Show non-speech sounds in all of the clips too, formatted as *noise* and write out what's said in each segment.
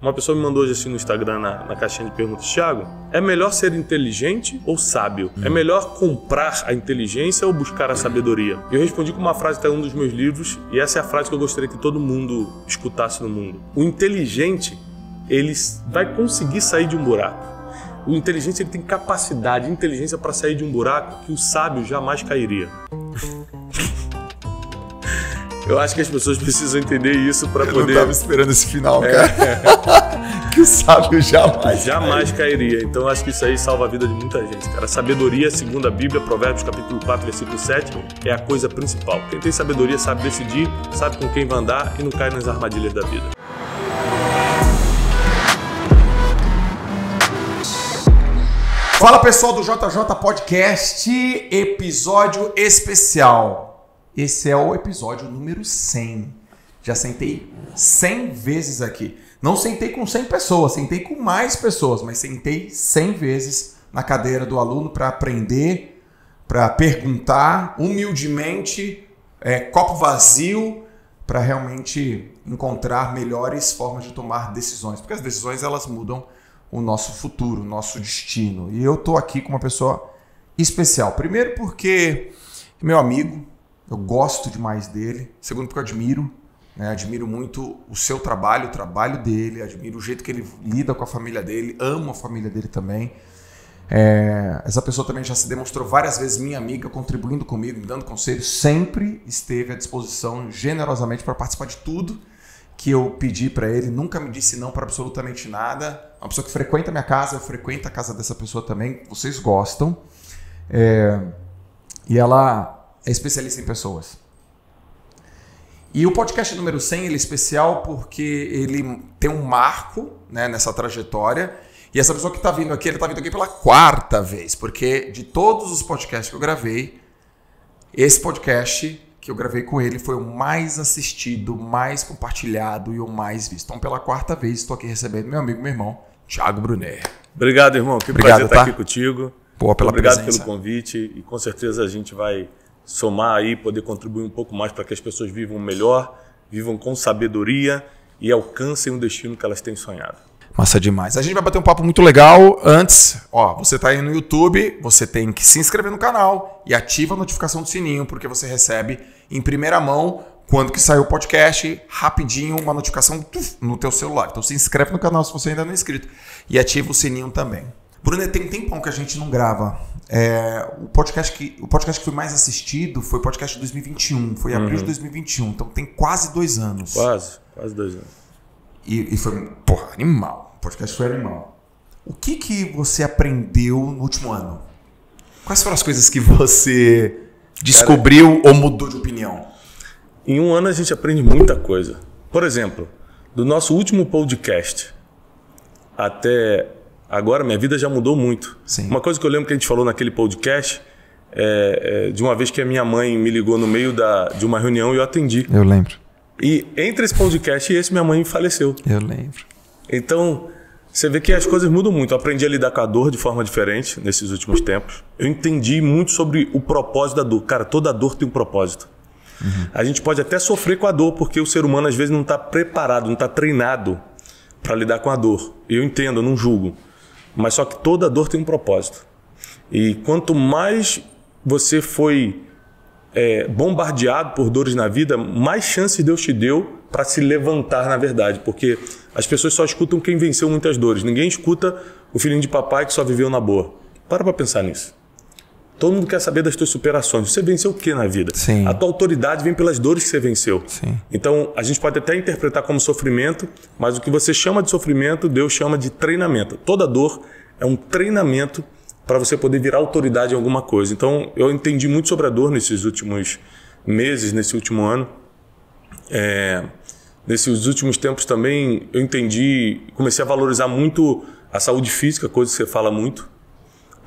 Uma pessoa me mandou hoje assim no Instagram, na, na caixinha de perguntas, Thiago, é melhor ser inteligente ou sábio? É melhor comprar a inteligência ou buscar a sabedoria? E eu respondi com uma frase que está em um dos meus livros, e essa é a frase que eu gostaria que todo mundo escutasse no mundo. O inteligente, ele vai conseguir sair de um buraco. O inteligente, ele tem capacidade, inteligência para sair de um buraco que o sábio jamais cairia. *laughs* Eu acho que as pessoas precisam entender isso para poder. Eu não tava esperando esse final, é. cara. *laughs* que o sábio jamais. Jamais cairia. Então acho que isso aí salva a vida de muita gente, cara. Sabedoria, segundo a Bíblia, Provérbios capítulo 4, versículo 7, é a coisa principal. Quem tem sabedoria sabe decidir, sabe com quem vai andar e não cai nas armadilhas da vida. Fala pessoal do JJ Podcast, episódio especial. Esse é o episódio número 100. Já sentei 100 vezes aqui. Não sentei com 100 pessoas, sentei com mais pessoas, mas sentei 100 vezes na cadeira do aluno para aprender, para perguntar humildemente, é, copo vazio, para realmente encontrar melhores formas de tomar decisões, porque as decisões elas mudam o nosso futuro, o nosso destino. E eu estou aqui com uma pessoa especial. Primeiro porque meu amigo, eu gosto demais dele. Segundo, porque eu admiro. Né? Admiro muito o seu trabalho, o trabalho dele, admiro o jeito que ele lida com a família dele, amo a família dele também. É, essa pessoa também já se demonstrou várias vezes minha amiga, contribuindo comigo, me dando conselhos, sempre esteve à disposição generosamente para participar de tudo que eu pedi para ele, nunca me disse não para absolutamente nada. É uma pessoa que frequenta minha casa, eu frequento a casa dessa pessoa também, vocês gostam. É, e ela é especialista em pessoas. E o podcast número 100 ele é especial porque ele tem um marco né, nessa trajetória. E essa pessoa que está vindo aqui, ele está vindo aqui pela quarta vez, porque de todos os podcasts que eu gravei, esse podcast que eu gravei com ele foi o mais assistido, mais compartilhado e o mais visto. Então, pela quarta vez, estou aqui recebendo meu amigo, meu irmão, Thiago Brunet. Obrigado, irmão. Que Obrigado, prazer tá? estar aqui contigo. Boa, pela Obrigado presença. pelo convite e com certeza a gente vai somar aí, poder contribuir um pouco mais para que as pessoas vivam melhor, vivam com sabedoria e alcancem o destino que elas têm sonhado. Massa demais. A gente vai bater um papo muito legal. Antes, ó, você está aí no YouTube, você tem que se inscrever no canal e ativa a notificação do sininho, porque você recebe em primeira mão quando que saiu o podcast, rapidinho uma notificação no teu celular. Então se inscreve no canal se você ainda não é inscrito e ativa o sininho também. Bruno, tem um tempão que a gente não grava. É, o, podcast que, o podcast que foi mais assistido foi o podcast de 2021, foi em abril de 2021, uhum. então tem quase dois anos. Quase, quase dois anos. E, e foi, porra, animal. O podcast foi animal. O que, que você aprendeu no último ano? Quais foram as coisas que você descobriu Cara, ou mudou de opinião? Em um ano a gente aprende muita coisa. Por exemplo, do nosso último podcast até Agora minha vida já mudou muito. Sim. Uma coisa que eu lembro que a gente falou naquele podcast é, é, de uma vez que a minha mãe me ligou no meio da, de uma reunião e eu atendi. Eu lembro. E entre esse podcast e esse, minha mãe faleceu. Eu lembro. Então, você vê que as coisas mudam muito. Eu aprendi a lidar com a dor de forma diferente nesses últimos tempos. Eu entendi muito sobre o propósito da dor. Cara, toda dor tem um propósito. Uhum. A gente pode até sofrer com a dor, porque o ser humano às vezes não está preparado, não está treinado para lidar com a dor. Eu entendo, eu não julgo. Mas só que toda dor tem um propósito. E quanto mais você foi é, bombardeado por dores na vida, mais chances Deus te deu para se levantar na verdade. Porque as pessoas só escutam quem venceu muitas dores. Ninguém escuta o filhinho de papai que só viveu na boa. Para para pensar nisso. Todo mundo quer saber das tuas superações. Você venceu o que na vida? Sim. A tua autoridade vem pelas dores que você venceu. Sim. Então, a gente pode até interpretar como sofrimento, mas o que você chama de sofrimento, Deus chama de treinamento. Toda dor é um treinamento para você poder virar autoridade em alguma coisa. Então, eu entendi muito sobre a dor nesses últimos meses, nesse último ano. É, nesses últimos tempos também, eu entendi, comecei a valorizar muito a saúde física, coisa que você fala muito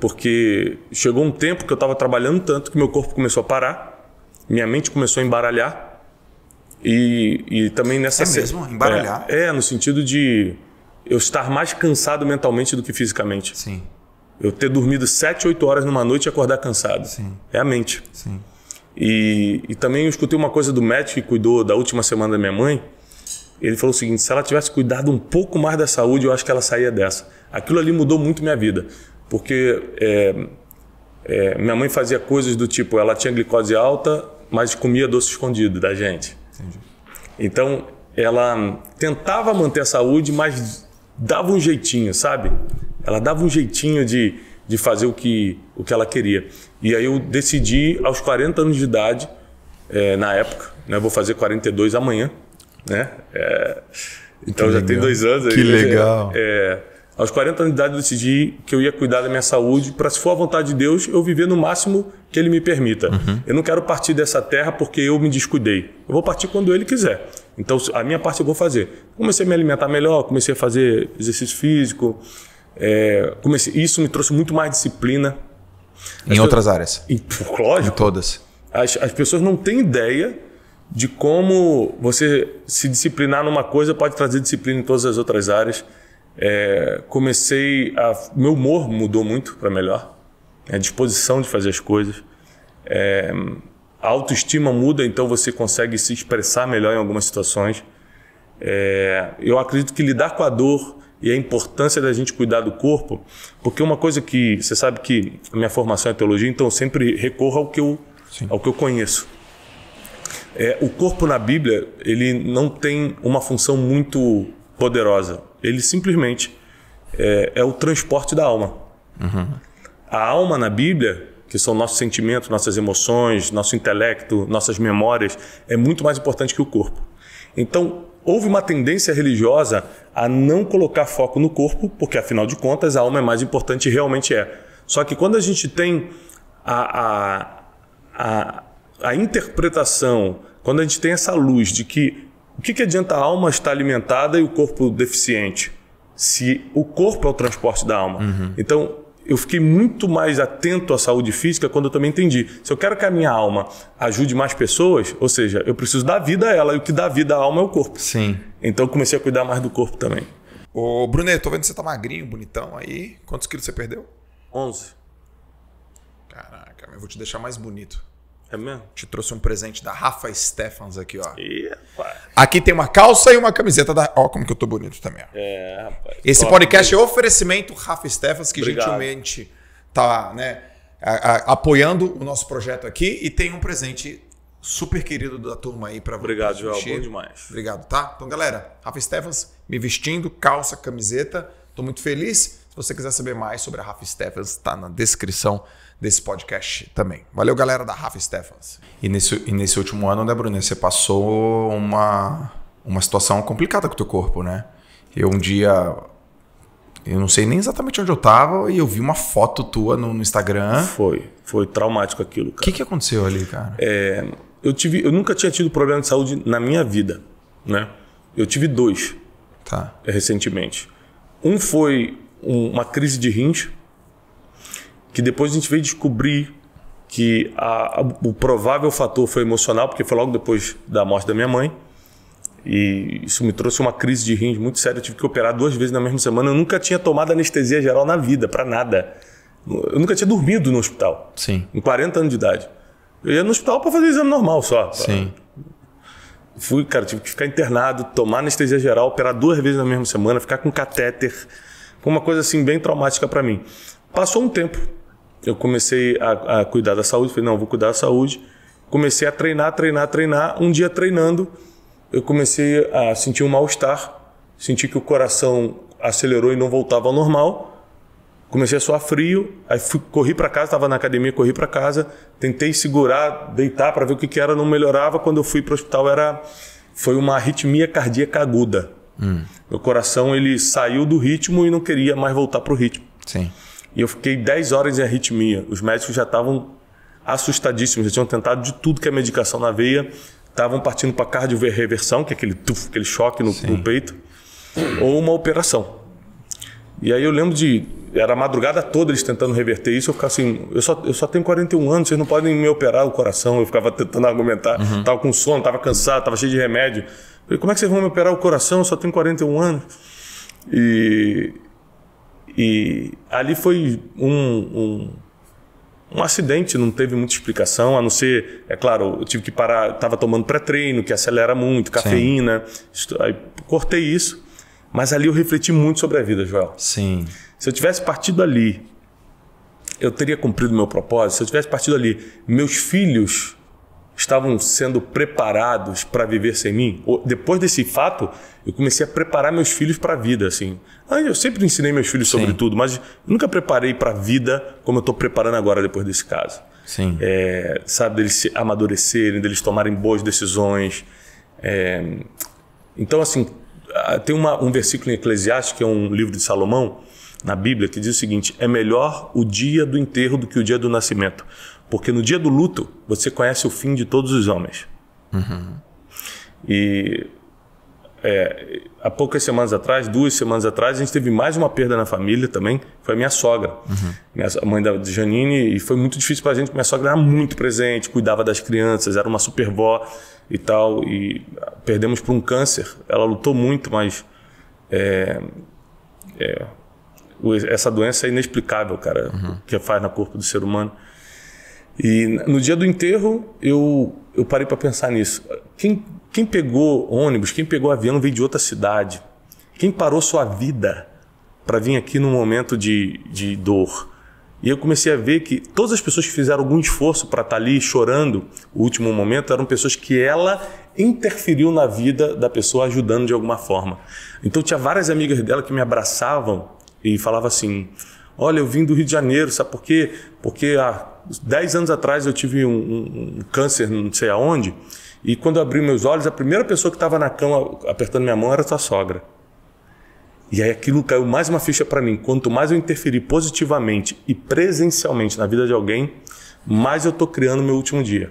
porque chegou um tempo que eu estava trabalhando tanto que meu corpo começou a parar, minha mente começou a embaralhar. E, e também nessa. É mesmo? Embaralhar? É, é, no sentido de eu estar mais cansado mentalmente do que fisicamente. Sim. Eu ter dormido 7, 8 horas numa noite e acordar cansado. Sim. É a mente. Sim. E, e também eu escutei uma coisa do médico que cuidou da última semana da minha mãe. Ele falou o seguinte: se ela tivesse cuidado um pouco mais da saúde, eu acho que ela saía dessa. Aquilo ali mudou muito minha vida porque é, é, minha mãe fazia coisas do tipo, ela tinha glicose alta, mas comia doce escondido da gente. Entendi. Então, ela tentava manter a saúde, mas dava um jeitinho, sabe? Ela dava um jeitinho de, de fazer o que, o que ela queria. E aí eu decidi, aos 40 anos de idade, é, na época, né? vou fazer 42 amanhã, né? É, então que já legal. tem dois anos. Que aí, né, legal. É, aos 40 anos de idade eu decidi que eu ia cuidar da minha saúde para, se for a vontade de Deus, eu viver no máximo que Ele me permita. Uhum. Eu não quero partir dessa terra porque eu me descuidei. Eu vou partir quando Ele quiser. Então, a minha parte eu vou fazer. Comecei a me alimentar melhor, comecei a fazer exercício físico. É, comecei, isso me trouxe muito mais disciplina. As em outras áreas? E, lógico. Em todas. As, as pessoas não têm ideia de como você se disciplinar numa coisa pode trazer disciplina em todas as outras áreas. É, comecei a. Meu humor mudou muito para melhor, a né, disposição de fazer as coisas. É, a autoestima muda, então você consegue se expressar melhor em algumas situações. É, eu acredito que lidar com a dor e a importância da gente cuidar do corpo, porque uma coisa que você sabe que a minha formação é teologia, então eu sempre recorro ao que eu, Sim. ao que eu conheço. É, o corpo na Bíblia ele não tem uma função muito poderosa. Ele simplesmente é, é o transporte da alma. Uhum. A alma na Bíblia, que são nossos sentimentos, nossas emoções, nosso intelecto, nossas memórias, é muito mais importante que o corpo. Então, houve uma tendência religiosa a não colocar foco no corpo, porque afinal de contas a alma é mais importante e realmente é. Só que quando a gente tem a, a, a, a interpretação, quando a gente tem essa luz de que o que, que adianta a alma estar alimentada e o corpo deficiente? Se o corpo é o transporte da alma. Uhum. Então, eu fiquei muito mais atento à saúde física quando eu também entendi. Se eu quero que a minha alma ajude mais pessoas, ou seja, eu preciso dar vida a ela, e o que dá vida à alma é o corpo. Sim. Então comecei a cuidar mais do corpo também. Ô, Brunet, tô vendo que você tá magrinho, bonitão aí. Quantos quilos você perdeu? 11. Caraca, eu vou te deixar mais bonito. É mesmo? Te trouxe um presente da Rafa Stephans aqui, ó. Ih, rapaz. Aqui tem uma calça e uma camiseta da. Ó, como que eu tô bonito também, ó. É, rapaz. Esse podcast é oferecimento Rafa Stephans, que Obrigado. gentilmente tá, né, a, a, apoiando o nosso projeto aqui e tem um presente super querido da turma aí para você. Obrigado, João Bom demais. Obrigado, tá? Então, galera, Rafa Stephans me vestindo, calça, camiseta. Tô muito feliz. Se você quiser saber mais sobre a Rafa Stephans, tá na descrição desse podcast também. Valeu, galera da Rafa Stephens. E nesse, e nesse último ano, né, Bruno, você passou uma, uma situação complicada com o teu corpo, né? Eu um dia eu não sei nem exatamente onde eu tava e eu vi uma foto tua no, no Instagram. Foi, foi traumático aquilo, cara. O que, que aconteceu ali, cara? É, eu, tive, eu nunca tinha tido problema de saúde na minha vida, né? Eu tive dois tá. É, recentemente. Um foi uma crise de rins, que depois a gente veio descobrir que a, a, o provável fator foi emocional, porque foi logo depois da morte da minha mãe. E isso me trouxe uma crise de rins muito séria. Eu tive que operar duas vezes na mesma semana. Eu nunca tinha tomado anestesia geral na vida, para nada. Eu nunca tinha dormido no hospital. Sim. Com 40 anos de idade. Eu ia no hospital para fazer exame normal só. Sim. Fui, cara, tive que ficar internado, tomar anestesia geral, operar duas vezes na mesma semana, ficar com catéter. Foi uma coisa assim bem traumática para mim. Passou um tempo. Eu comecei a, a cuidar da saúde, falei, não, vou cuidar da saúde. Comecei a treinar, treinar, treinar. Um dia treinando, eu comecei a sentir um mal-estar, senti que o coração acelerou e não voltava ao normal. Comecei a suar frio, aí fui, corri para casa, estava na academia, corri para casa, tentei segurar, deitar para ver o que, que era, não melhorava. Quando eu fui para o hospital era foi uma arritmia cardíaca aguda. Hum. Meu coração ele saiu do ritmo e não queria mais voltar para o ritmo. Sim. E eu fiquei 10 horas em arritmia. Os médicos já estavam assustadíssimos, já tinham tentado de tudo que é medicação na veia, estavam partindo para cardioreversão, que é aquele tuf, aquele choque no, no, peito, ou uma operação. E aí eu lembro de era a madrugada toda eles tentando reverter isso, eu ficava assim, eu só, eu só tenho 41 anos, vocês não podem me operar o coração. Eu ficava tentando argumentar, uhum. tava com sono, tava cansado, tava cheio de remédio. Eu falei, como é que vocês vão me operar o coração? Eu só tenho 41 anos. E e ali foi um, um, um, acidente, não teve muita explicação, a não ser, é claro, eu tive que parar, estava tomando pré-treino, que acelera muito, cafeína, aí cortei isso. Mas ali eu refleti muito sobre a vida, Joel. Sim. Se eu tivesse partido ali, eu teria cumprido meu propósito. Se eu tivesse partido ali, meus filhos estavam sendo preparados para viver sem mim. Depois desse fato, eu comecei a preparar meus filhos para a vida, assim. Ah, eu sempre ensinei meus filhos sobre Sim. tudo, mas nunca preparei para a vida como eu estou preparando agora depois desse caso. Sim. É, sabe, deles se amadurecerem, deles tomarem boas decisões. É, então, assim, tem uma, um versículo em Eclesiastes, que é um livro de Salomão, na Bíblia, que diz o seguinte: é melhor o dia do enterro do que o dia do nascimento. Porque no dia do luto, você conhece o fim de todos os homens. Uhum. E é, há poucas semanas atrás, duas semanas atrás, a gente teve mais uma perda na família também. Foi a minha sogra, uhum. minha, a mãe da Janine, e foi muito difícil para a gente, porque minha sogra era muito presente, cuidava das crianças, era uma super vó e tal. E perdemos por um câncer. Ela lutou muito, mas é, é, essa doença é inexplicável, cara, uhum. que faz no corpo do ser humano. E no dia do enterro, eu, eu parei para pensar nisso. Quem, quem pegou ônibus, quem pegou avião veio de outra cidade. Quem parou sua vida para vir aqui num momento de, de dor? E eu comecei a ver que todas as pessoas que fizeram algum esforço para estar tá ali chorando o último momento eram pessoas que ela interferiu na vida da pessoa ajudando de alguma forma. Então tinha várias amigas dela que me abraçavam e falava assim: "Olha, eu vim do Rio de Janeiro, sabe por quê? Porque a Dez anos atrás eu tive um, um, um câncer, não sei aonde, e quando eu abri meus olhos, a primeira pessoa que estava na cama apertando minha mão era sua sogra. E aí aquilo caiu mais uma ficha para mim. Quanto mais eu interferir positivamente e presencialmente na vida de alguém, mais eu estou criando meu último dia.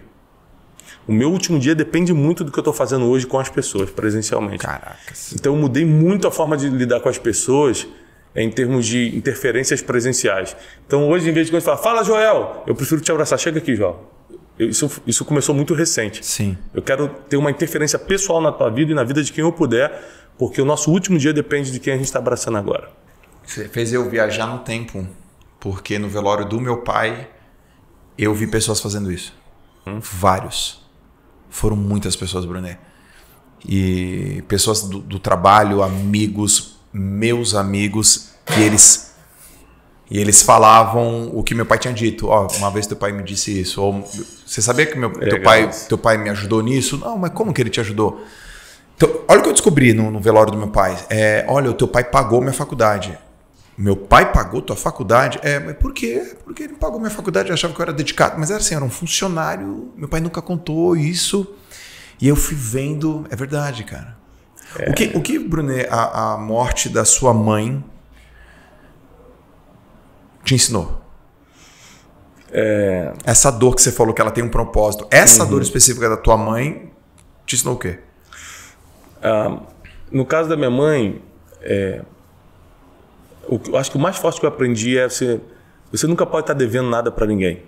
O meu último dia depende muito do que eu estou fazendo hoje com as pessoas, presencialmente. Caraca. Então eu mudei muito a forma de lidar com as pessoas em termos de interferências presenciais. Então, hoje, em vez de quando falar, fala Joel, eu prefiro te abraçar, chega aqui, Joel. isso, isso começou muito recente. Sim. Eu quero ter uma interferência pessoal na tua vida e na vida de quem eu puder, porque o nosso último dia depende de quem a gente está abraçando agora. Você fez eu viajar no tempo, porque no velório do meu pai, eu vi pessoas fazendo isso. Hum? Vários. Foram muitas pessoas, Brunet. E pessoas do, do trabalho, amigos, meus amigos, e eles. E eles falavam o que meu pai tinha dito. Ó, oh, uma vez teu pai me disse isso. Ou, você sabia que meu, teu, pai, teu pai me ajudou nisso? Não, mas como que ele te ajudou? Então, olha o que eu descobri no, no velório do meu pai. É, olha, o teu pai pagou minha faculdade. Meu pai pagou tua faculdade? É, mas por quê? Porque ele pagou minha faculdade, eu achava que eu era dedicado. Mas era assim, era um funcionário, meu pai nunca contou isso. E eu fui vendo, é verdade, cara. É. O, que, o que, Brunet, a, a morte da sua mãe te ensinou? É... Essa dor que você falou que ela tem um propósito, essa uhum. dor específica da tua mãe te ensinou o quê? Ah, no caso da minha mãe, é... o, eu acho que o mais forte que eu aprendi é você, você nunca pode estar devendo nada para ninguém.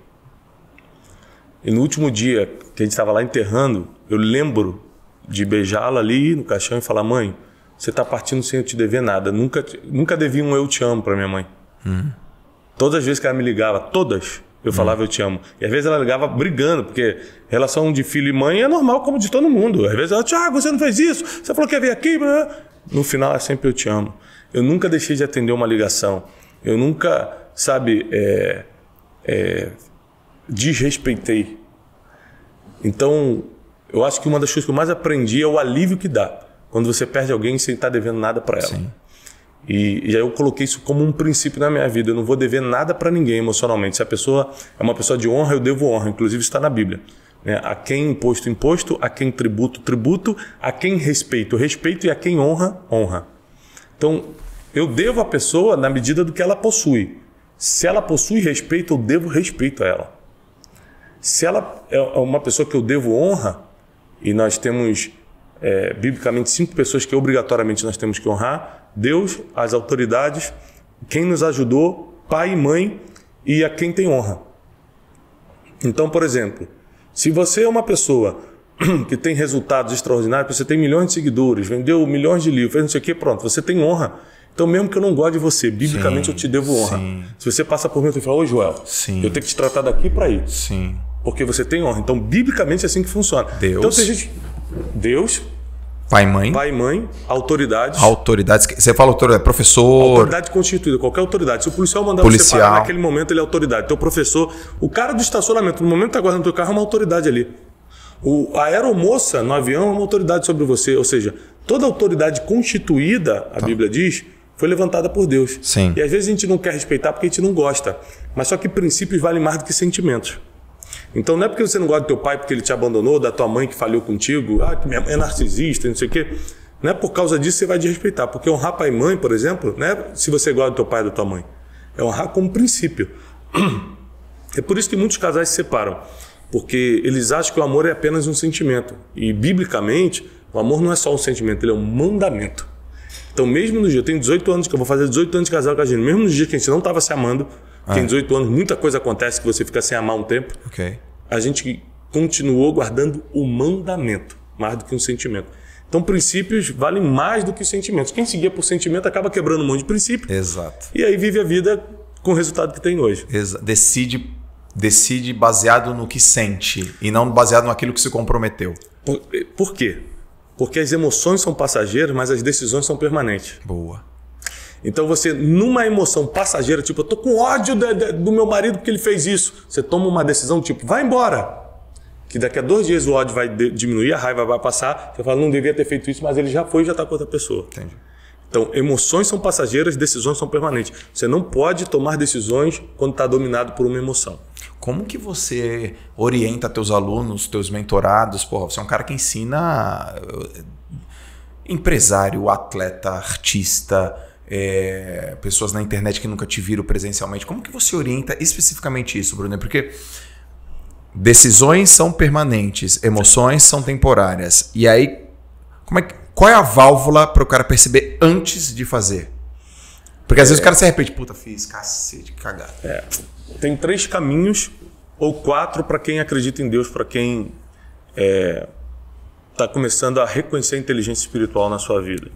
E no último dia que a gente estava lá enterrando, eu lembro de beijá-la ali no caixão e falar: mãe, você está partindo sem eu te dever nada. Nunca, nunca devi um eu te amo para minha mãe. Uhum. Todas as vezes que ela me ligava, todas, eu uhum. falava eu te amo. E às vezes ela ligava brigando, porque relação de filho e mãe é normal, como de todo mundo. Às vezes ela, Tiago, você não fez isso, você falou que ia vir aqui. No final é sempre eu te amo. Eu nunca deixei de atender uma ligação. Eu nunca, sabe, é, é, desrespeitei. Então, eu acho que uma das coisas que eu mais aprendi é o alívio que dá quando você perde alguém sem estar tá devendo nada para ela. Sim. E, e, aí eu coloquei isso como um princípio na minha vida. Eu não vou dever nada para ninguém emocionalmente. Se a pessoa é uma pessoa de honra, eu devo honra. Inclusive está na Bíblia. Né? A quem imposto, imposto. A quem tributo, tributo. A quem respeito, respeito. E a quem honra, honra. Então, eu devo a pessoa na medida do que ela possui. Se ela possui respeito, eu devo respeito a ela. Se ela é, é uma pessoa que eu devo honra, e nós temos, é, biblicamente, cinco pessoas que obrigatoriamente nós temos que honrar: Deus, as autoridades, quem nos ajudou, pai e mãe, e a quem tem honra. Então, por exemplo, se você é uma pessoa *clears throat* que tem resultados extraordinários, você tem milhões de seguidores, vendeu milhões de livros, fez não sei o que, pronto, você tem honra. Então, mesmo que eu não goste de você, biblicamente sim, eu te devo honra. Sim. Se você passa por mim e fala, ô Joel, sim, eu tenho que te tratar daqui para aí. Sim porque você tem honra. Então, biblicamente é assim que funciona. Deus. Então, tem gente. Deus. Pai e mãe. Pai e mãe, autoridades. Autoridades. Você fala autoridade, é professor. Autoridade constituída, qualquer autoridade. Se o policial mandar policial. você parar naquele momento, ele é autoridade. o professor, o cara do estacionamento, no momento que tá guardando o carro, é uma autoridade ali. O, a aeromoça no avião é uma autoridade sobre você. Ou seja, toda autoridade constituída, a tá. Bíblia diz, foi levantada por Deus. Sim. E às vezes a gente não quer respeitar porque a gente não gosta. Mas só que princípios valem mais do que sentimentos. Então não é porque você não gosta do teu pai porque ele te abandonou, da tua mãe que falhou contigo, ah, que minha mãe é narcisista, não sei o quê. Não é por causa disso que você vai desrespeitar. Porque honrar pai e mãe, por exemplo, não é se você gosta do teu pai ou da tua mãe. É honrar como princípio. *clears throat* É por isso que muitos casais se separam. Porque eles acham que o amor é apenas um sentimento. E, biblicamente, o amor não é só um sentimento, ele é um mandamento. Então, mesmo no dia, eu tenho 18 anos, que eu vou fazer 18 anos de casal com a gente, mesmo no dia que a gente não estava se amando, ah. Tem 18 anos, muita coisa acontece que você fica sem amar um tempo. Okay. A gente continuou guardando o mandamento, mais do que um sentimento. Então, princípios valem mais do que sentimentos. Quem seguia por sentimento acaba quebrando um monte de princípio. Exato. E aí vive a vida com o resultado que tem hoje. Exa decide, decide baseado no que sente e não baseado naquilo que se comprometeu. Por, eh, por quê? Porque as emoções são passageiras, mas as decisões são permanentes. Boa. Então você, numa emoção passageira, tipo, eu tô com ódio de, de, do meu marido porque ele fez isso, você toma uma decisão tipo, vai embora. Que daqui a dois dias o ódio vai de, diminuir, a raiva vai passar, você fala, não devia ter feito isso, mas ele já foi e já está com outra pessoa. Entendi. Então, emoções são passageiras, decisões são permanentes. Você não pode tomar decisões quando está dominado por uma emoção. Como que você orienta teus alunos, teus mentorados? Porra, você é um cara que ensina eh, empresário, atleta, artista, é, pessoas na internet que nunca te viram presencialmente. Como que você orienta especificamente isso, Bruno? É porque decisões são permanentes, emoções são temporárias. E aí, como é que, qual é a válvula para o cara perceber antes de fazer? Porque às é. vezes o cara se arrepende, puta, fiz, cacete, cagada. É. Tem três caminhos ou quatro para quem acredita em Deus, para quem está é, começando a reconhecer a inteligência espiritual na sua vida.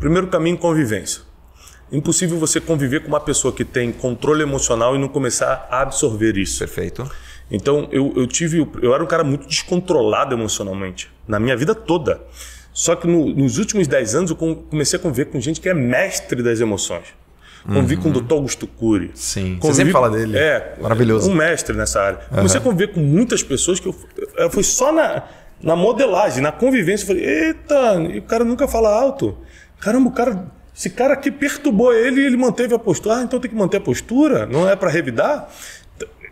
Primeiro caminho, convivência. Impossível você conviver com uma pessoa que tem controle emocional e não começar a absorver isso. Perfeito. Então eu, eu tive. Eu era um cara muito descontrolado emocionalmente. Na minha vida toda. Só que no, nos últimos 10 anos eu comecei a conviver com gente que é mestre das emoções. Convivi uhum. com o uhum. doutor Augusto Cury. Sim, convivi, você sempre fala dele. É, maravilhoso. Um mestre nessa área. Comecei a conviver com muitas pessoas que eu, eu fui só na, na modelagem, na convivência. Eu falei, eita, o cara nunca fala alto. Caramba, o cara esse cara aqui perturbou ele e ele manteve a postura. Ah, então tem que manter a postura? Não é para revidar?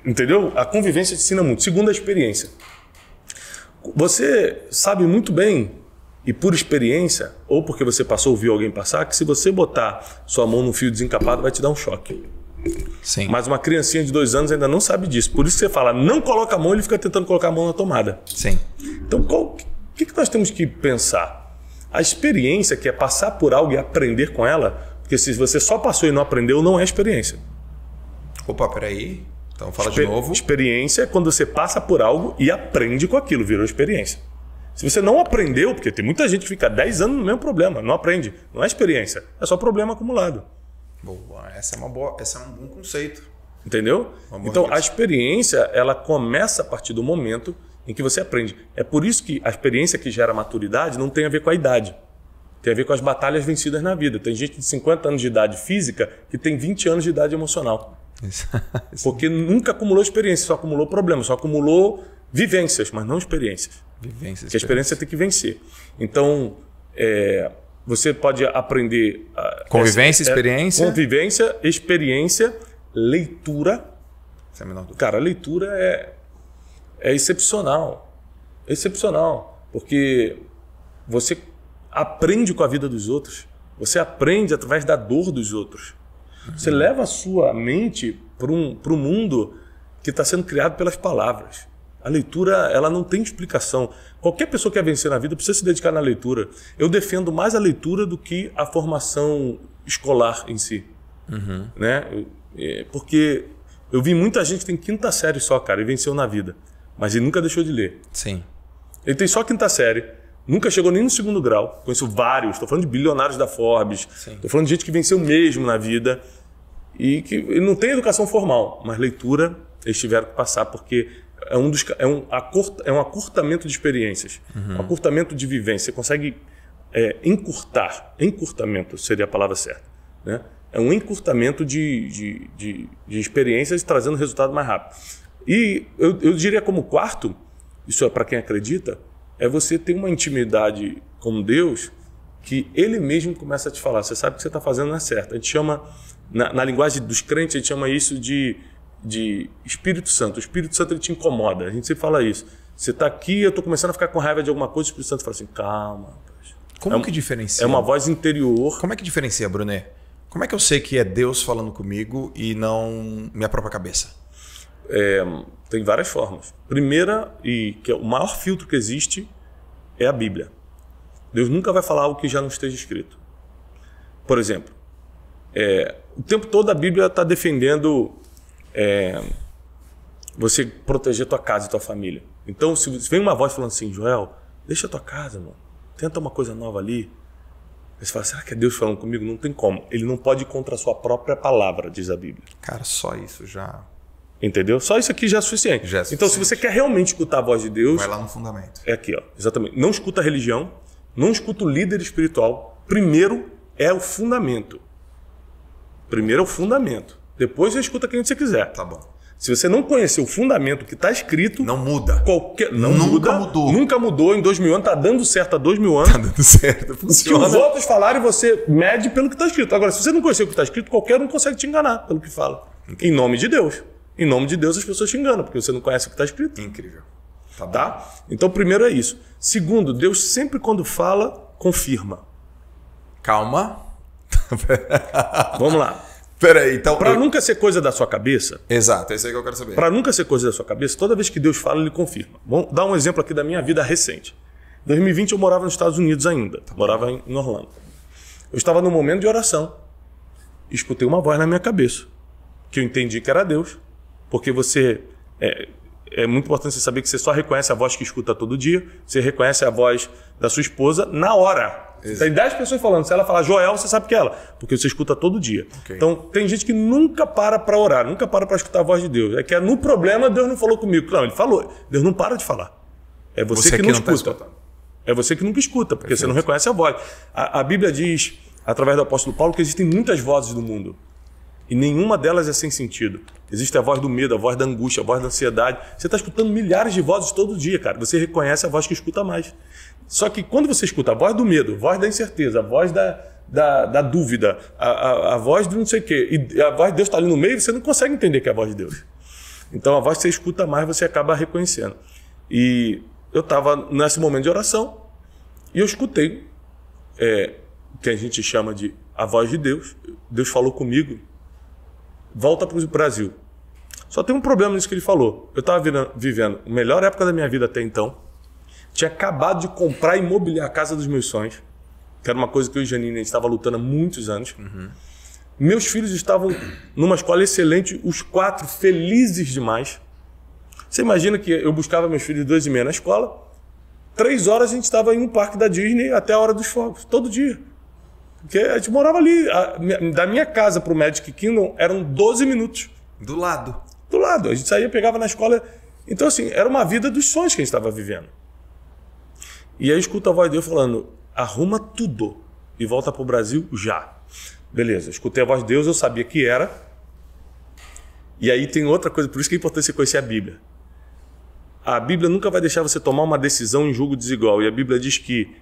Entendeu? A convivência te ensina muito. Segunda experiência. Você sabe muito bem, e por experiência, ou porque você passou ou viu alguém passar, que se você botar sua mão no fio desencapado, vai te dar um choque. Sim. Mas uma criancinha de dois anos ainda não sabe disso. Por isso que você fala, não coloca a mão, ele fica tentando colocar a mão na tomada. Sim. Então, o que, que nós temos que pensar? A experiência, que é passar por algo e aprender com ela, porque se você só passou e não aprendeu, não é experiência. Opa, peraí. Então fala Exper de novo. Experiência é quando você passa por algo e aprende com aquilo, virou experiência. Se você não aprendeu, porque tem muita gente que fica 10 anos no mesmo problema, não aprende. Não é experiência, é só problema acumulado. Boa, essa é uma boa, essa é um bom conceito. Entendeu? Então, a experiência, ela começa a partir do momento em que você aprende. É por isso que a experiência que gera maturidade não tem a ver com a idade. Tem a ver com as batalhas vencidas na vida. Tem gente de 50 anos de idade física que tem 20 anos de idade emocional. Porque nunca acumulou experiência, só acumulou problemas, só acumulou vivências, mas não experiências. Vivências. Que a experiência tem que vencer. Então, é, você pode aprender. Convivência, essa, é, experiência? convivência, experiência, leitura. Isso é menor dúvida. Cara, leitura é é excepcional. É excepcional, porque você aprende com a vida dos outros, você aprende através da dor dos outros. Você uhum. leva a sua mente para um, o mundo que está sendo criado pelas palavras. A leitura, ela não tem explicação. Qualquer pessoa que quer vencer na vida precisa se dedicar na leitura. Eu defendo mais a leitura do que a formação escolar em si. Uhum. Né? É, porque eu vi muita gente que tem quinta série só, cara, e venceu na vida mas ele nunca deixou de ler. Sim. Ele tem só quinta série, nunca chegou nem no segundo grau. Conheço vários, estou falando de bilionários da Forbes, estou falando de gente que venceu mesmo na vida e que ele não tem educação formal, mas leitura eles tiveram que passar porque é um dos é um, acurta, é um acurtamento de experiências, uhum. um acurtamento de vivência. Você consegue é, encurtar, encurtamento seria a palavra certa, né? É um encurtamento de, de, de, de experiências trazendo resultado mais rápido. E eu, eu diria como quarto, isso é para quem acredita, é você ter uma intimidade com Deus que ele mesmo começa a te falar. Você sabe que o que você está fazendo não é certo. A gente chama, na, na, linguagem dos crentes, a gente chama isso de, de Espírito Santo. O Espírito Santo ele te incomoda. A gente sempre fala isso. Você está aqui, eu estou começando a ficar com raiva de alguma coisa, o Espírito Santo fala assim: calma. Rapaz. Como é, que diferencia? É uma voz interior. Como é que diferencia, Brunet? Como é que eu sei que é Deus falando comigo e não minha própria cabeça? É, tem várias formas. Primeira, e que é o maior filtro que existe, é a Bíblia. Deus nunca vai falar o que já não esteja escrito. Por exemplo, é, o tempo todo a Bíblia está defendendo é, você proteger tua casa e tua família. Então, se vem uma voz falando assim, Joel, deixa a tua casa, mano. Tenta uma coisa nova ali. você fala, será que é Deus falando comigo? Não tem como. Ele não pode ir contra a sua própria palavra, diz a Bíblia. Cara, só isso já Entendeu? Só isso aqui já é suficiente. Já é suficiente. Então, se você quer realmente escutar a voz de Deus. Vai lá no fundamento. É aqui, ó. Exatamente. Não escuta a religião, não escuta o líder espiritual. Primeiro é o fundamento. Primeiro é o fundamento. Depois você escuta quem você quiser. Tá bom. Se você não conhecer o fundamento que está escrito. Não muda. Qualquer, não nunca muda, mudou. Nunca mudou em dois mil anos. Está dando certo há dois mil tá anos. Está dando certo. *laughs* Funciona. O que os outros falaram, você mede pelo que está escrito. Agora, se você não conhecer o que está escrito, qualquer um consegue te enganar pelo que fala. Em nome de Deus em nome de Deus as pessoas te enganam, porque você não conhece o que está escrito. Incrível. Tá, tá? Então, primeiro é isso. Segundo, Deus sempre quando fala, confirma. Calma. Vamos lá. *laughs* Peraí, então. Para eu... nunca ser coisa da sua cabeça. Exato, é isso aí que eu quero saber. Para nunca ser coisa da sua cabeça, toda vez que Deus fala, ele confirma. Vamos dar um exemplo aqui da minha vida recente. Em 2020 eu morava nos Estados Unidos ainda, tá morava em Orlando. Eu estava no momento de oração. Escutei uma voz na minha cabeça, que eu entendi que era Deus, porque você. É, é muito importante você saber que você só reconhece a voz que escuta todo dia, você reconhece a voz da sua esposa na hora. Tá Exato. Tem 10 pessoas falando, se ela falar Joel, você sabe que é ela, porque você escuta todo dia. Okay. Então, tem gente que nunca para para orar, nunca para para escutar a voz de Deus. É que é no problema Deus não falou comigo. Não, ele falou. Deus não para de falar. É você, você que não, não tá escuta. Tá é você que nunca escuta, porque Perfeito. você não reconhece a voz. A, a Bíblia diz, através do apóstolo Paulo, que existem muitas vozes no mundo. E nenhuma delas é sem sentido. Existe a voz do medo, a voz da angústia, a voz da ansiedade. Você está escutando milhares de vozes todo dia, cara. Você reconhece a voz que escuta mais. Só que quando você escuta a voz do medo, a voz da incerteza, a voz da, da, da dúvida, a, a, a, voz do não sei o quê, e a voz de Deus está ali no meio, você não consegue entender que é a voz de Deus. Então a voz que você escuta mais, você acaba reconhecendo. E eu estava nesse momento de oração e eu escutei é, que a gente chama de a voz de Deus. Deus falou comigo volta para o Brasil. Só tem um problema nisso que ele falou. Eu estava vivendo a melhor época da minha vida até então. Tinha acabado de comprar e mobiliar a casa dos meus sonhos, que era uma coisa que eu e Janine estava lutando há muitos anos. Uhum. Meus filhos estavam numa escola excelente, os quatro felizes demais. Você imagina que eu buscava meus filhos duas e meia na escola, três horas a gente estava em um parque da Disney até a hora dos fogos, todo dia. Porque a gente morava ali. A, da minha casa pro Magic Kingdom eram 12 minutos. Do lado. Do lado. A gente saía, pegava na escola. Então, assim, era uma vida dos sonhos que a gente estava vivendo. E aí escuta a voz de Deus falando: arruma tudo e volta pro Brasil já. Beleza, escutei a voz de Deus, eu sabia que era. E aí tem outra coisa, por isso que é importante você conhecer a Bíblia. A Bíblia nunca vai deixar você tomar uma decisão em julgo desigual. E a Bíblia diz que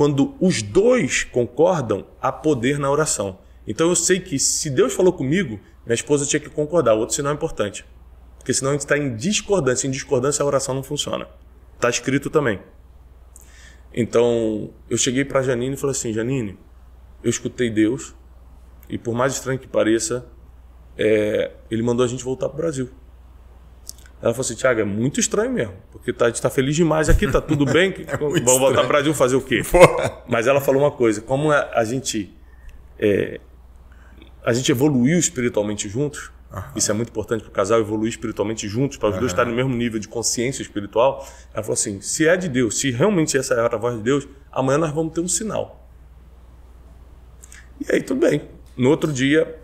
quando os dois concordam, há poder na oração. Então eu sei que se Deus falou comigo, minha esposa tinha que concordar, outro sinal é importante. Porque senão a gente está em discordância. Em discordância a oração não funciona. Está escrito também. Então eu cheguei para Janine e falei assim: Janine, eu escutei Deus e por mais estranho que pareça, é, ele mandou a gente voltar para o Brasil. Ela falou assim, Thiago, é muito estranho mesmo, porque tá, a gente tá feliz demais aqui, tá tudo bem, *laughs* é vamos voltar para o Brasil fazer o quê? Porra. Mas ela falou uma coisa, como a, a gente é, a gente evoluiu espiritualmente juntos, uhum. isso é muito importante para o casal, evoluir espiritualmente juntos, para os uhum. dois estarem no mesmo nível de consciência espiritual, ela falou assim, se é de Deus, se realmente essa é a voz de Deus, amanhã nós vamos ter um sinal. E aí, tudo bem. No outro dia,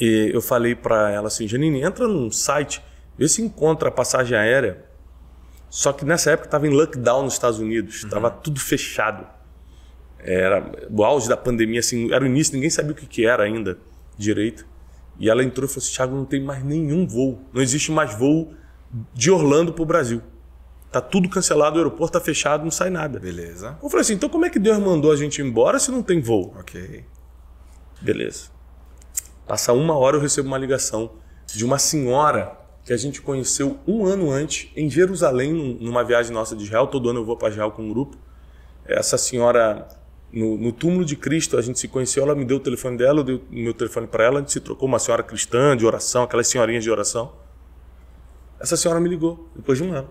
eh, eu falei para ela assim, Janine, entra num site se encontro, a passagem aérea, só que nessa época estava em lockdown nos Estados Unidos, estava uhum. tudo fechado. Era o auge da pandemia, assim, era o início, ninguém sabia o que, que era ainda direito. E ela entrou e falou assim: Thiago, não tem mais nenhum voo, não existe mais voo de Orlando para o Brasil. Tá tudo cancelado, o aeroporto tá fechado, não sai nada. Beleza. Eu falei assim: então como é que Deus mandou a gente embora se não tem voo? Ok. Beleza. Passa uma hora eu recebo uma ligação de uma senhora que a gente conheceu um ano antes em Jerusalém, numa viagem nossa de Israel. Todo ano eu vou para Israel com um grupo. Essa senhora, no, no, túmulo de Cristo, a gente se conheceu. Ela me deu o telefone dela, eu dei o meu telefone para ela. A gente se trocou, uma senhora cristã de oração, aquelas senhorinhas de oração. Essa senhora me ligou depois de um ano.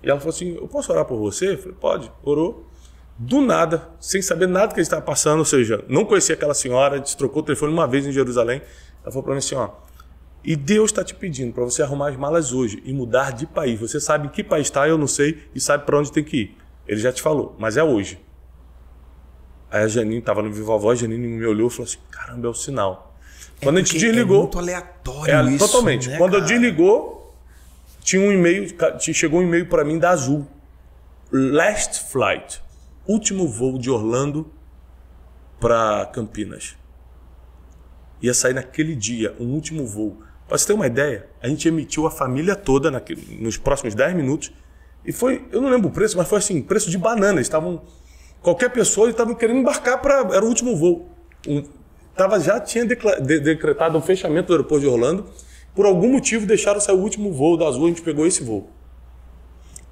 E ela falou assim: Eu posso orar por você? Eu falei: Pode. Orou. Do nada, sem saber nada que a gente estava passando, ou seja, não conhecia aquela senhora, a gente trocou o telefone uma vez em Jerusalém. Ela falou para mim assim: Ó e Deus está te pedindo para você arrumar as malas hoje e mudar de país. Você sabe em que país está, eu não sei, e sabe para onde tem que ir. Ele já te falou, mas é hoje. Aí a Janine estava no Viva Voz, a Janine me olhou e falou assim: caramba, é o sinal. É Quando a gente desligou. É muito aleatório, é, isso, Totalmente. Né, Quando cara? eu desligou, tinha um e-mail, chegou um e-mail para mim da Azul. Last flight. Último voo de Orlando para Campinas. Ia sair naquele dia, um último voo. Para você ter uma ideia, a gente emitiu a família toda nos próximos 10 minutos. E foi, eu não lembro o preço, mas foi assim, preço de banana. Estavam, qualquer pessoa estava querendo embarcar para. Era o último voo. Um, tava, já tinha de, decretado um fechamento do aeroporto de Orlando. Por algum motivo deixaram sair o último voo da Azul, a gente pegou esse voo.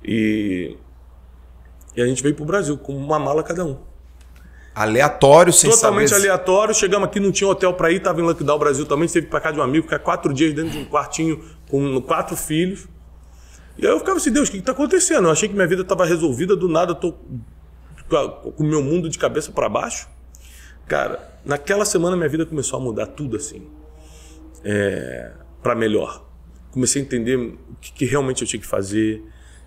E, e a gente veio para o Brasil com uma mala cada um. Aleatório, sem Totalmente saber... aleatório. Chegamos aqui, não tinha hotel para ir, estava em Lockdown Brasil também. Teve para casa de um amigo, ficar quatro dias dentro de um quartinho com quatro filhos. E aí eu ficava assim, Deus, o que está acontecendo? Eu achei que minha vida estava resolvida, do nada eu tô com o meu mundo de cabeça para baixo. Cara, naquela semana minha vida começou a mudar tudo assim, é, para melhor. Comecei a entender o que, que realmente eu tinha que fazer,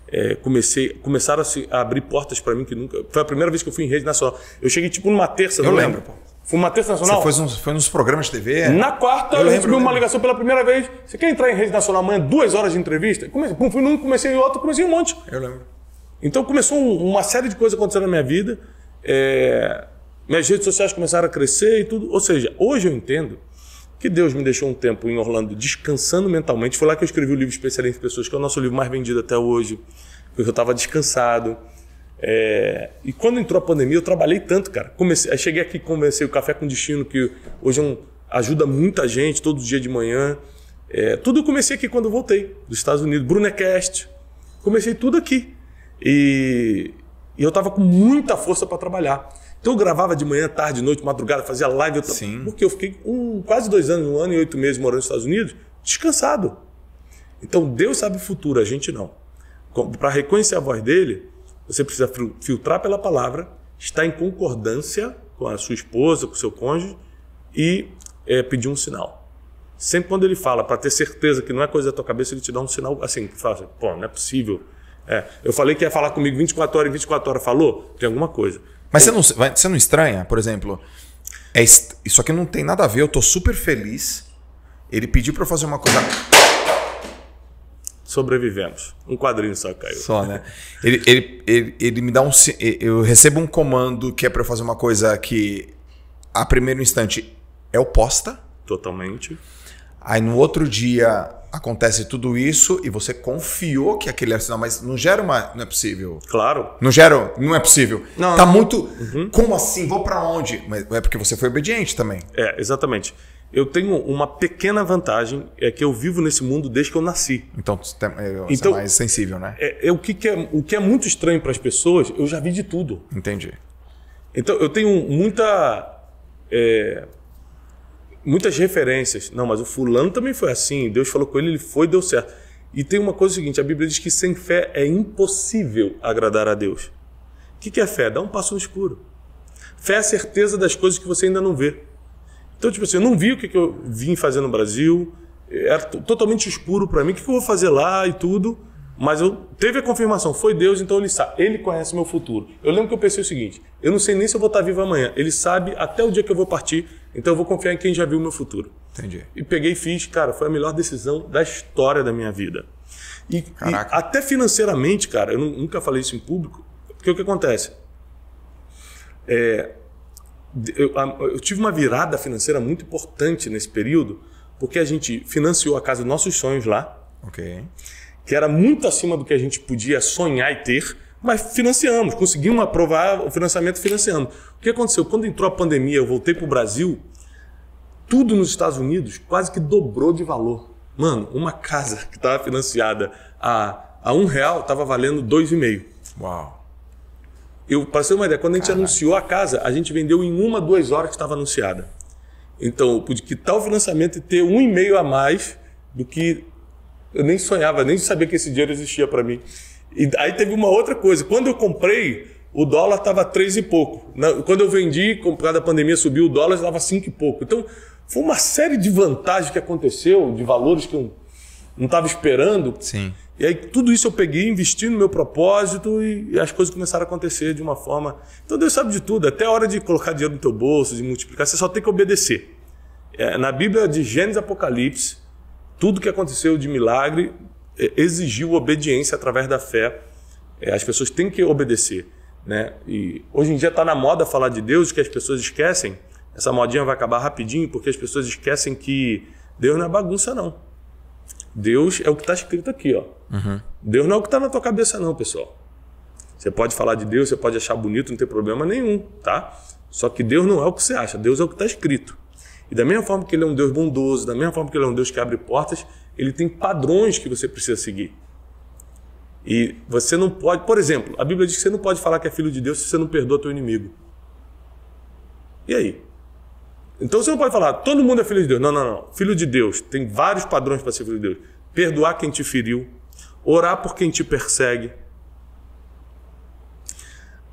é, comecei, começaram a, se, a abrir portas para mim que nunca. Foi a primeira vez que eu fui em rede nacional. Eu cheguei tipo numa terça, eu não lembro. lembro. Foi uma terça nacional? Você foi, nos, foi nos programas de TV? Na quarta, eu, eu recebi uma ligação pela primeira vez. Você quer entrar em rede nacional amanhã, duas horas de entrevista? Comecei, pum, fui num, comecei em outro, comecei um monte. Eu lembro. Então começou uma série de coisas acontecendo na minha vida. É, minhas redes sociais começaram a crescer e tudo. Ou seja, hoje eu entendo que Deus me deixou um tempo em Orlando descansando mentalmente. Foi lá que eu escrevi o livro Especialista em Pessoas, que é o nosso livro mais vendido até hoje, porque eu estava descansado. É... E quando entrou a pandemia, eu trabalhei tanto, cara. Comecei... Aí cheguei aqui, comecei o Café com Destino, que hoje é um... ajuda muita gente, todo dia de manhã. É... Tudo eu comecei aqui quando eu voltei, dos Estados Unidos. Brunecast. Comecei tudo aqui. E e eu tava com muita força para trabalhar. Então eu gravava de manhã, tarde, noite, madrugada, fazia live. Eu Sim. Porque eu fiquei um, quase dois anos, um ano e oito meses morando nos Estados Unidos, descansado. Então Deus sabe o futuro, a gente não. Para reconhecer a voz dele, você precisa filtrar pela palavra, estar em concordância com a sua esposa, com o seu cônjuge e é, pedir um sinal. Sempre quando ele fala, para ter certeza que não é coisa da tua cabeça, ele te dá um sinal assim, fala assim, pô, não é possível é, eu falei que ia falar comigo 24 horas e 24 horas falou, tem alguma coisa. Mas eu... você, não, você não estranha, por exemplo, é est... isso aqui não tem nada a ver, eu tô super feliz. Ele pediu para eu fazer uma coisa. Sobrevivemos. Um quadrinho só caiu. Só, né? ele, ele, ele, ele me dá um. Eu recebo um comando que é para eu fazer uma coisa que, a primeiro instante, é oposta. Totalmente Aí no outro dia acontece tudo isso e você confiou que aquele era sinal, mas não gera uma. Não é possível. Claro. Não gera. Não é possível. Não, tá muito. Uhum. Como assim? Vou para onde? Mas é porque você foi obediente também. É, exatamente. Eu tenho uma pequena vantagem, é que eu vivo nesse mundo desde que eu nasci. Então, você é, é então, é mais sensível, né? É, é, o, que, que é, o que é muito estranho para as pessoas, eu já vi de tudo. Entendi. Então, eu tenho muita. É, muitas referências. Não, mas o fulano também foi assim, Deus falou com ele, ele foi, deu certo. E tem uma coisa seguinte, a Bíblia diz que sem fé é impossível agradar a Deus. O que é fé? Dá um passo no escuro. Fé é a certeza das coisas que você ainda não vê. Então, tipo assim, eu não vi o que eu vim fazer no Brasil, era totalmente escuro para mim, o que eu vou fazer lá e tudo, mas eu teve a confirmação, foi Deus, então ele sabe, ele conhece meu futuro. Eu lembro que eu pensei o seguinte, eu não sei nem se eu vou estar vivo amanhã, ele sabe até o dia que eu vou partir, então eu vou confiar em quem já viu o meu futuro. Entendi. E peguei e fiz, cara, foi a melhor decisão da história da minha vida. E, e até financeiramente, cara, eu nunca falei isso em público, porque o que acontece? É, eu, eu, tive uma virada financeira muito importante nesse período, porque a gente financiou a casa dos nossos sonhos lá, okay. que era muito acima do que a gente podia sonhar e ter. Mas financiamos, conseguimos aprovar o financiamento, financiando O que aconteceu? Quando entrou a pandemia, eu voltei para o Brasil, tudo nos Estados Unidos quase que dobrou de valor. Mano, uma casa que estava financiada a, a um real estava valendo dois e meio. Uau. Eu, para ser uma ideia, quando a gente Caraca. anunciou a casa, a gente vendeu em uma, duas horas que estava anunciada. Então, eu pude quitar o financiamento e ter um e meio a mais do que eu nem sonhava, nem sabia que esse dinheiro existia para mim. E aí teve uma outra coisa. Quando eu comprei, o dólar estava três e pouco. Quando eu vendi, por causa da pandemia subiu, o dólar estava cinco e pouco. Então, foi uma série de vantagens que aconteceu, de valores que eu não estava esperando. Sim. E aí tudo isso eu peguei, investi no meu propósito e, e, as coisas começaram a acontecer de uma forma. Então Deus sabe de tudo, até a hora de colocar dinheiro no teu bolso, de multiplicar, você só tem que obedecer. É, na Bíblia de Gênesis Apocalipse, tudo que aconteceu de milagre é, exigiu obediência através da fé. É, as pessoas têm que obedecer. Né? E hoje em dia está na moda falar de Deus, que as pessoas esquecem. Essa modinha vai acabar rapidinho, porque as pessoas esquecem que Deus não é bagunça, não. Deus é o que está escrito aqui, ó. Uhum. Deus não é o que está na tua cabeça, não, pessoal. Você pode falar de Deus, você pode achar bonito, não tem problema nenhum, tá? Só que Deus não é o que você acha, Deus é o que está escrito. E da mesma forma que ele é um Deus bondoso, da mesma forma que ele é um Deus que abre portas, ele tem padrões que você precisa seguir. E você não pode, por exemplo, a Bíblia diz que você não pode falar que é filho de Deus se você não perdoa teu inimigo. E aí? Então você não pode falar, todo mundo é filho de Deus. Não, não, não. Filho de Deus, tem vários padrões para ser filho de Deus. Perdoar quem te feriu, orar por quem te persegue,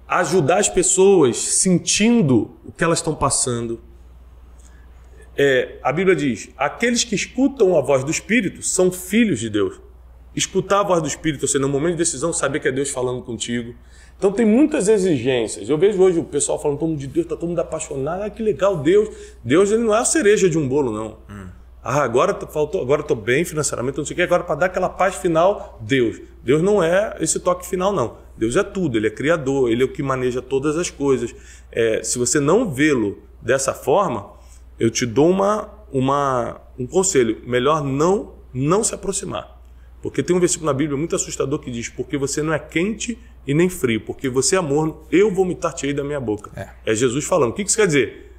ajudar as pessoas sentindo o que elas estão passando é, a Bíblia diz: aqueles que escutam a voz do Espírito são filhos de Deus. Escutar a voz do Espírito, ou seja, no momento de decisão, saber que é Deus falando contigo. Então tem muitas exigências. Eu vejo hoje o pessoal falando todo mundo de Deus, está todo mundo apaixonado. Ah, que legal, Deus. Deus ele não é a cereja de um bolo, não. Hum. Ah, agora faltou, agora estou bem financeiramente, não sei o que. Agora para dar aquela paz final, Deus. Deus não é esse toque final, não. Deus é tudo. Ele é criador. Ele é o que maneja todas as coisas. É, se você não vê-lo dessa forma, eu te dou uma, uma, um conselho: melhor não, não se aproximar. Porque tem um versículo na Bíblia muito assustador que diz: Porque você não é quente e nem frio, porque você é morno, eu vomitar te aí da minha boca. É. é. Jesus falando. O que isso quer dizer?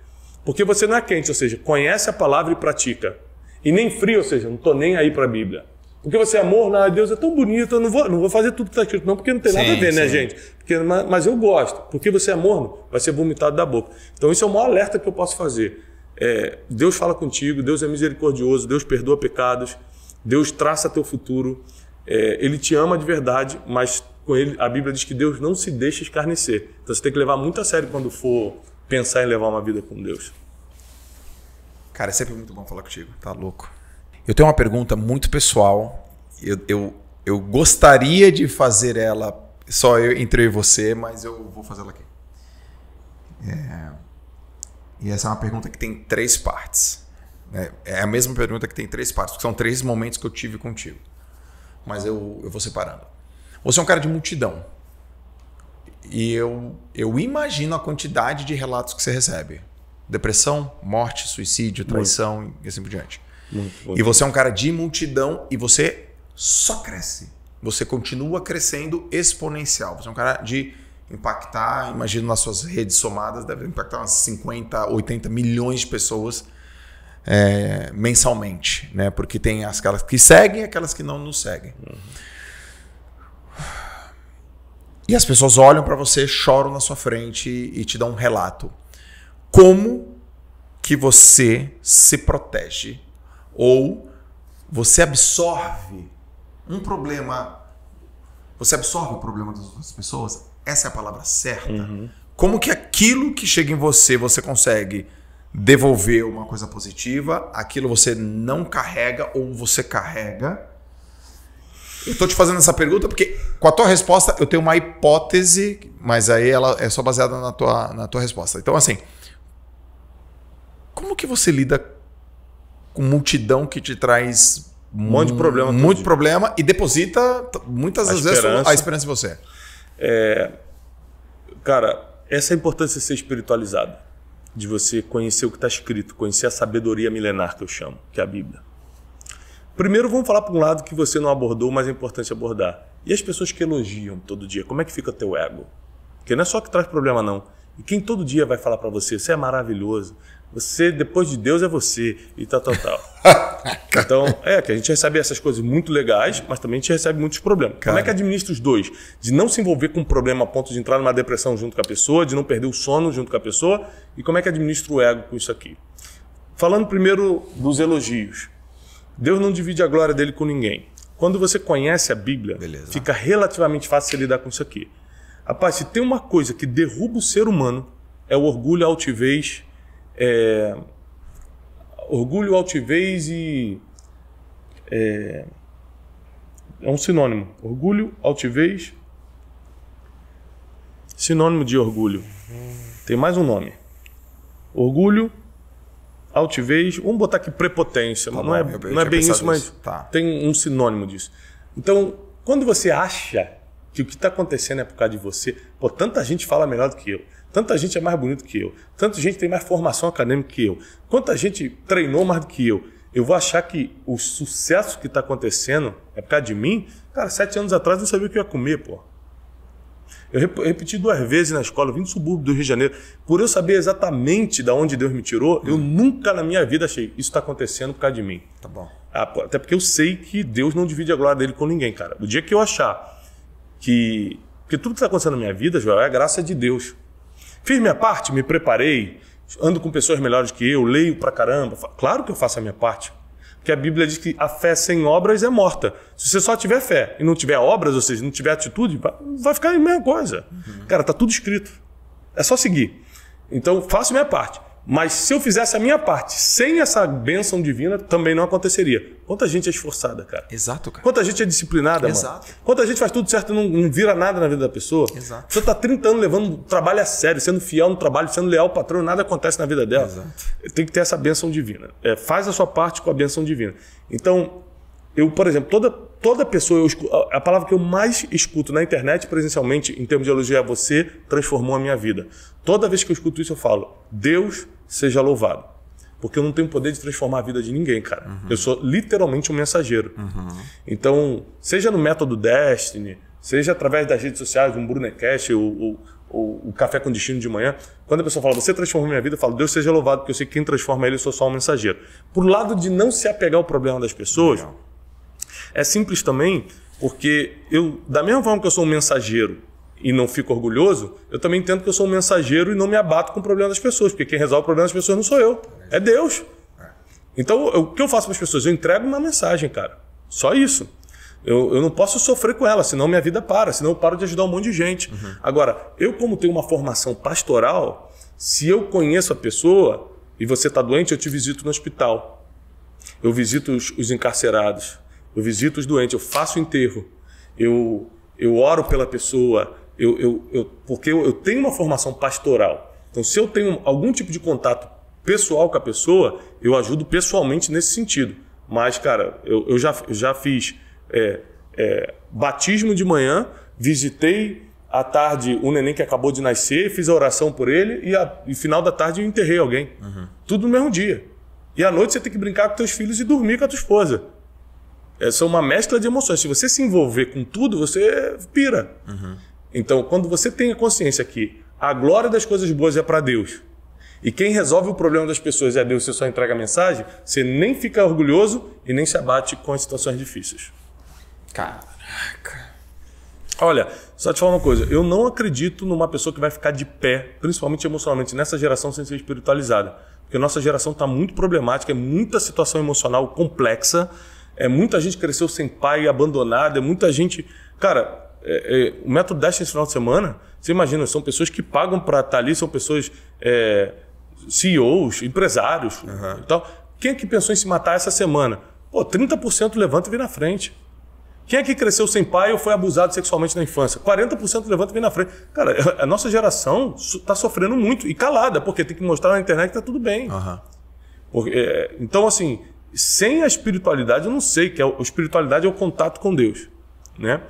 Porque você não é quente, ou seja, conhece a palavra e pratica. E nem frio, ou seja, não estou nem aí para a Bíblia. Porque você é morno, ah, Deus é tão bonito, eu não vou, não vou fazer tudo que está escrito, não, porque não tem sim, nada a ver, né, sim. né, gente? Porque, mas, mas eu gosto. Porque você é morno, vai ser vomitado da boca. Então, isso é o maior alerta que eu posso fazer é, Deus fala contigo, Deus é misericordioso, Deus perdoa pecados, Deus traça teu futuro, é, Ele te ama de verdade, mas com ele a Bíblia diz que Deus não se deixa escarnecer. Então você tem que levar muito a sério quando for pensar em levar uma vida com Deus. Cara, é sempre muito bom falar contigo, tá louco. Eu tenho uma pergunta muito pessoal, eu, eu, eu gostaria de fazer ela só eu, entre eu e você, mas eu vou fazer ela aqui. É e essa é uma pergunta que tem três partes. Né? É a mesma pergunta que tem três partes, são três momentos que eu tive contigo. Mas eu, eu vou separando. Você é um cara de multidão. E eu, eu imagino a quantidade de relatos que você recebe: depressão, morte, suicídio, traição muito. e assim por diante. Muito, e você é um cara de multidão e você só cresce. Você continua crescendo exponencial. Você é um cara de impactar, imagino nas suas redes somadas, deve impactar umas 50, 80 milhões de pessoas é, mensalmente, né? Porque tem aquelas que seguem e aquelas que não nos seguem. Uhum. E as pessoas olham para você, choram na sua frente e te dão um relato. Como que você se protege ou você absorve um problema? Você absorve o problema das outras pessoas? essa é a palavra certa. Uhum. Como que aquilo que chega em você você consegue devolver uma coisa positiva, aquilo você não carrega ou você carrega? Eu tô te fazendo essa pergunta porque com a tua resposta eu tenho uma hipótese, mas aí ela é só baseada na tua, na tua resposta. Então assim, como que você lida com multidão que te traz um monte de problema, muito dia. problema e deposita muitas a vezes esperança. a esperança em você? É, cara, essa é a importância de ser espiritualizado, de você conhecer o que está escrito, conhecer a sabedoria milenar que eu chamo, que é a Bíblia. Primeiro, vamos falar para um lado que você não abordou, mas é importante abordar. E as pessoas que elogiam todo dia, como é que fica teu ego? Porque não é só que traz problema, não. E quem todo dia vai falar para você, você é maravilhoso, você, depois de Deus, é você. E tal, tal, tal. *laughs* então, é que a gente recebe essas coisas muito legais, mas também a gente recebe muitos problemas. Cara. Como é que administra os dois? De não se envolver com um problema a ponto de entrar numa depressão junto com a pessoa, de não perder o sono junto com a pessoa. E como é que administra o ego com isso aqui? Falando primeiro dos elogios. Deus não divide a glória dele com ninguém. Quando você conhece a Bíblia, Beleza. fica relativamente fácil você lidar com isso aqui. Rapaz, se tem uma coisa que derruba o ser humano, é o orgulho, a altivez é, orgulho, altivez e. É, é um sinônimo. Orgulho, altivez. Sinônimo de orgulho. Tem mais um nome. Orgulho, altivez. Vamos botar aqui prepotência, tá não é, não é bem isso, isso, mas tá. tem um sinônimo disso. Então, quando você acha que o que está acontecendo é por causa de você. Pô, tanta gente fala melhor do que eu. Tanta gente é mais bonito que eu. Tanta gente tem mais formação acadêmica que eu. Quanta gente treinou mais do que eu. Eu vou achar que o sucesso que está acontecendo é por causa de mim? Cara, sete anos atrás eu não sabia o que eu ia comer, pô. Eu repeti duas vezes na escola, eu vim do subúrbio do Rio de Janeiro. Por eu saber exatamente de onde Deus me tirou, eu nunca na minha vida achei isso está acontecendo por causa de mim. Tá bom. Ah, até porque eu sei que Deus não divide a glória dele com ninguém, cara. O dia que eu achar que tudo que está acontecendo na minha vida, Joel, é a graça de Deus. Fiz minha parte, me preparei, ando com pessoas melhores que eu, leio pra caramba. Claro que eu faço a minha parte. Porque a Bíblia diz que a fé sem obras é morta. Se você só tiver fé e não tiver obras, ou seja, não tiver atitude, vai ficar a mesma coisa. Uhum. Cara, tá tudo escrito. É só seguir. Então, faço minha parte. Mas se eu fizesse a minha parte, sem essa bênção divina, também não aconteceria. Quanta gente é esforçada, cara. Exato, cara. Quanta gente é disciplinada, Exato. mano. Quanta gente faz tudo certo e não, não, vira nada na vida da pessoa. Exato. Você tá 30 anos levando trabalho a sério, sendo fiel no trabalho, sendo leal ao patrão, nada acontece na vida dela. Exato. Tem que ter essa bênção divina. É, faz a sua parte com a bênção divina. Então, eu, por exemplo, toda, toda pessoa, eu, a palavra que eu mais escuto na internet, presencialmente, em termos de elogio, é você transformou a minha vida. Toda vez que eu escuto isso, eu falo, Deus seja louvado. Porque eu não tenho poder de transformar a vida de ninguém, cara. Uhum. Eu sou literalmente um mensageiro. Uhum. Então, seja no método Destiny, seja através das redes sociais, um Brunecast, o, o, o Café com Destino de manhã, quando a pessoa fala, você transformou minha vida, eu falo, Deus seja louvado, porque eu sei que quem transforma ele, eu sou só um mensageiro. Por lado de não se apegar ao problema das pessoas, Legal. é simples também, porque eu, da mesma forma que eu sou um mensageiro e não fico orgulhoso, eu também entendo que eu sou um mensageiro e não me abato com o problema das pessoas, porque quem resolve o problema das pessoas não sou eu, é Deus. Então, eu, o que eu faço para as pessoas? Eu entrego uma mensagem, cara. Só isso. Eu, eu, não posso sofrer com ela, senão minha vida para, senão eu paro de ajudar um monte de gente. Uhum. Agora, eu, como tenho uma formação pastoral, se eu conheço a pessoa e você está doente, eu te visito no hospital. Eu visito os, os encarcerados. Eu visito os doentes. Eu faço o enterro. Eu, eu oro pela pessoa eu, eu, eu porque eu, eu, tenho uma formação pastoral. Então, se eu tenho algum tipo de contato pessoal com a pessoa, eu ajudo pessoalmente nesse sentido. Mas, cara, eu, eu, já, eu já fiz é, é, batismo de manhã, visitei à tarde o neném que acabou de nascer, fiz a oração por ele e, a, e final da tarde eu enterrei alguém. Uhum. Tudo no mesmo dia. E à noite você tem que brincar com teus filhos e dormir com a tua esposa. Essa é uma mescla de emoções. Se você se envolver com tudo, você pira. Uhum. Então, quando você tem a consciência que a glória das coisas boas é para Deus e quem resolve o problema das pessoas é Deus, você só entrega a mensagem, você nem fica orgulhoso e nem se abate com as situações difíceis. Caraca. Olha, só te falar uma coisa, eu não acredito numa pessoa que vai ficar de pé, principalmente emocionalmente, nessa geração sem ser espiritualizada. Porque nossa geração está muito problemática, é muita situação emocional complexa, é muita gente cresceu sem pai, abandonada, é muita gente. Cara, é, é, o método Dash nesse final de semana, você imagina, são pessoas que pagam para estar tá ali, são pessoas é, CEOs, empresários uhum. tal. Quem é que pensou em se matar essa semana? Pô, 30% levanta e vem na frente. Quem é que cresceu sem pai ou foi abusado sexualmente na infância? 40% levanta e vem na frente. Cara, é, a nossa geração está sofrendo muito e calada, porque tem que mostrar na internet que está tudo bem. Uhum. Porque, é, então, assim, sem a espiritualidade, eu não sei que é a espiritualidade é o contato com Deus. Né?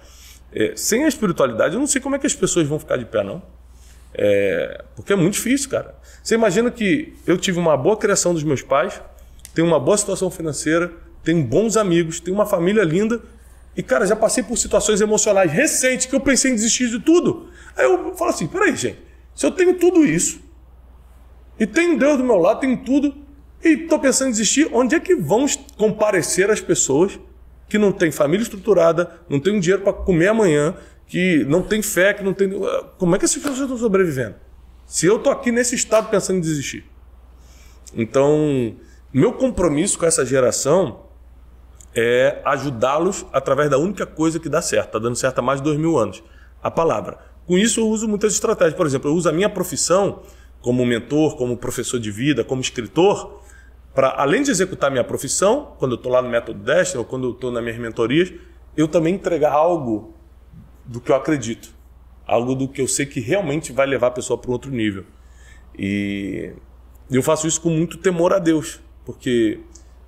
É, sem a espiritualidade, eu não sei como é que as pessoas vão ficar de pé, não. É, porque é muito difícil, cara. Você imagina que eu tive uma boa criação dos meus pais, tenho uma boa situação financeira, tenho bons amigos, tenho uma família linda. E, cara, já passei por situações emocionais recentes que eu pensei em desistir de tudo. Aí eu falo assim: peraí, gente, se eu tenho tudo isso, e tenho Deus do meu lado, tenho tudo, e estou pensando em desistir, onde é que vão comparecer as pessoas que não tem família estruturada, não tem um dinheiro para comer amanhã, que não tem fé, que não tem. Ah, como é que essas pessoas estão tá sobrevivendo? Se eu estou aqui nesse estado pensando em desistir. Então, meu compromisso com essa geração é ajudá-los através da única coisa que dá certo, está dando certo há mais de dois mil anos: a palavra. Com isso, eu uso muitas estratégias. Por exemplo, eu uso a minha profissão como mentor, como professor de vida, como escritor para além de executar minha profissão, quando eu estou lá no método Dash ou quando eu estou nas minhas mentorias, eu também entregar algo do que eu acredito, algo do que eu sei que realmente vai levar a pessoa para um outro nível. E eu faço isso com muito temor a Deus, porque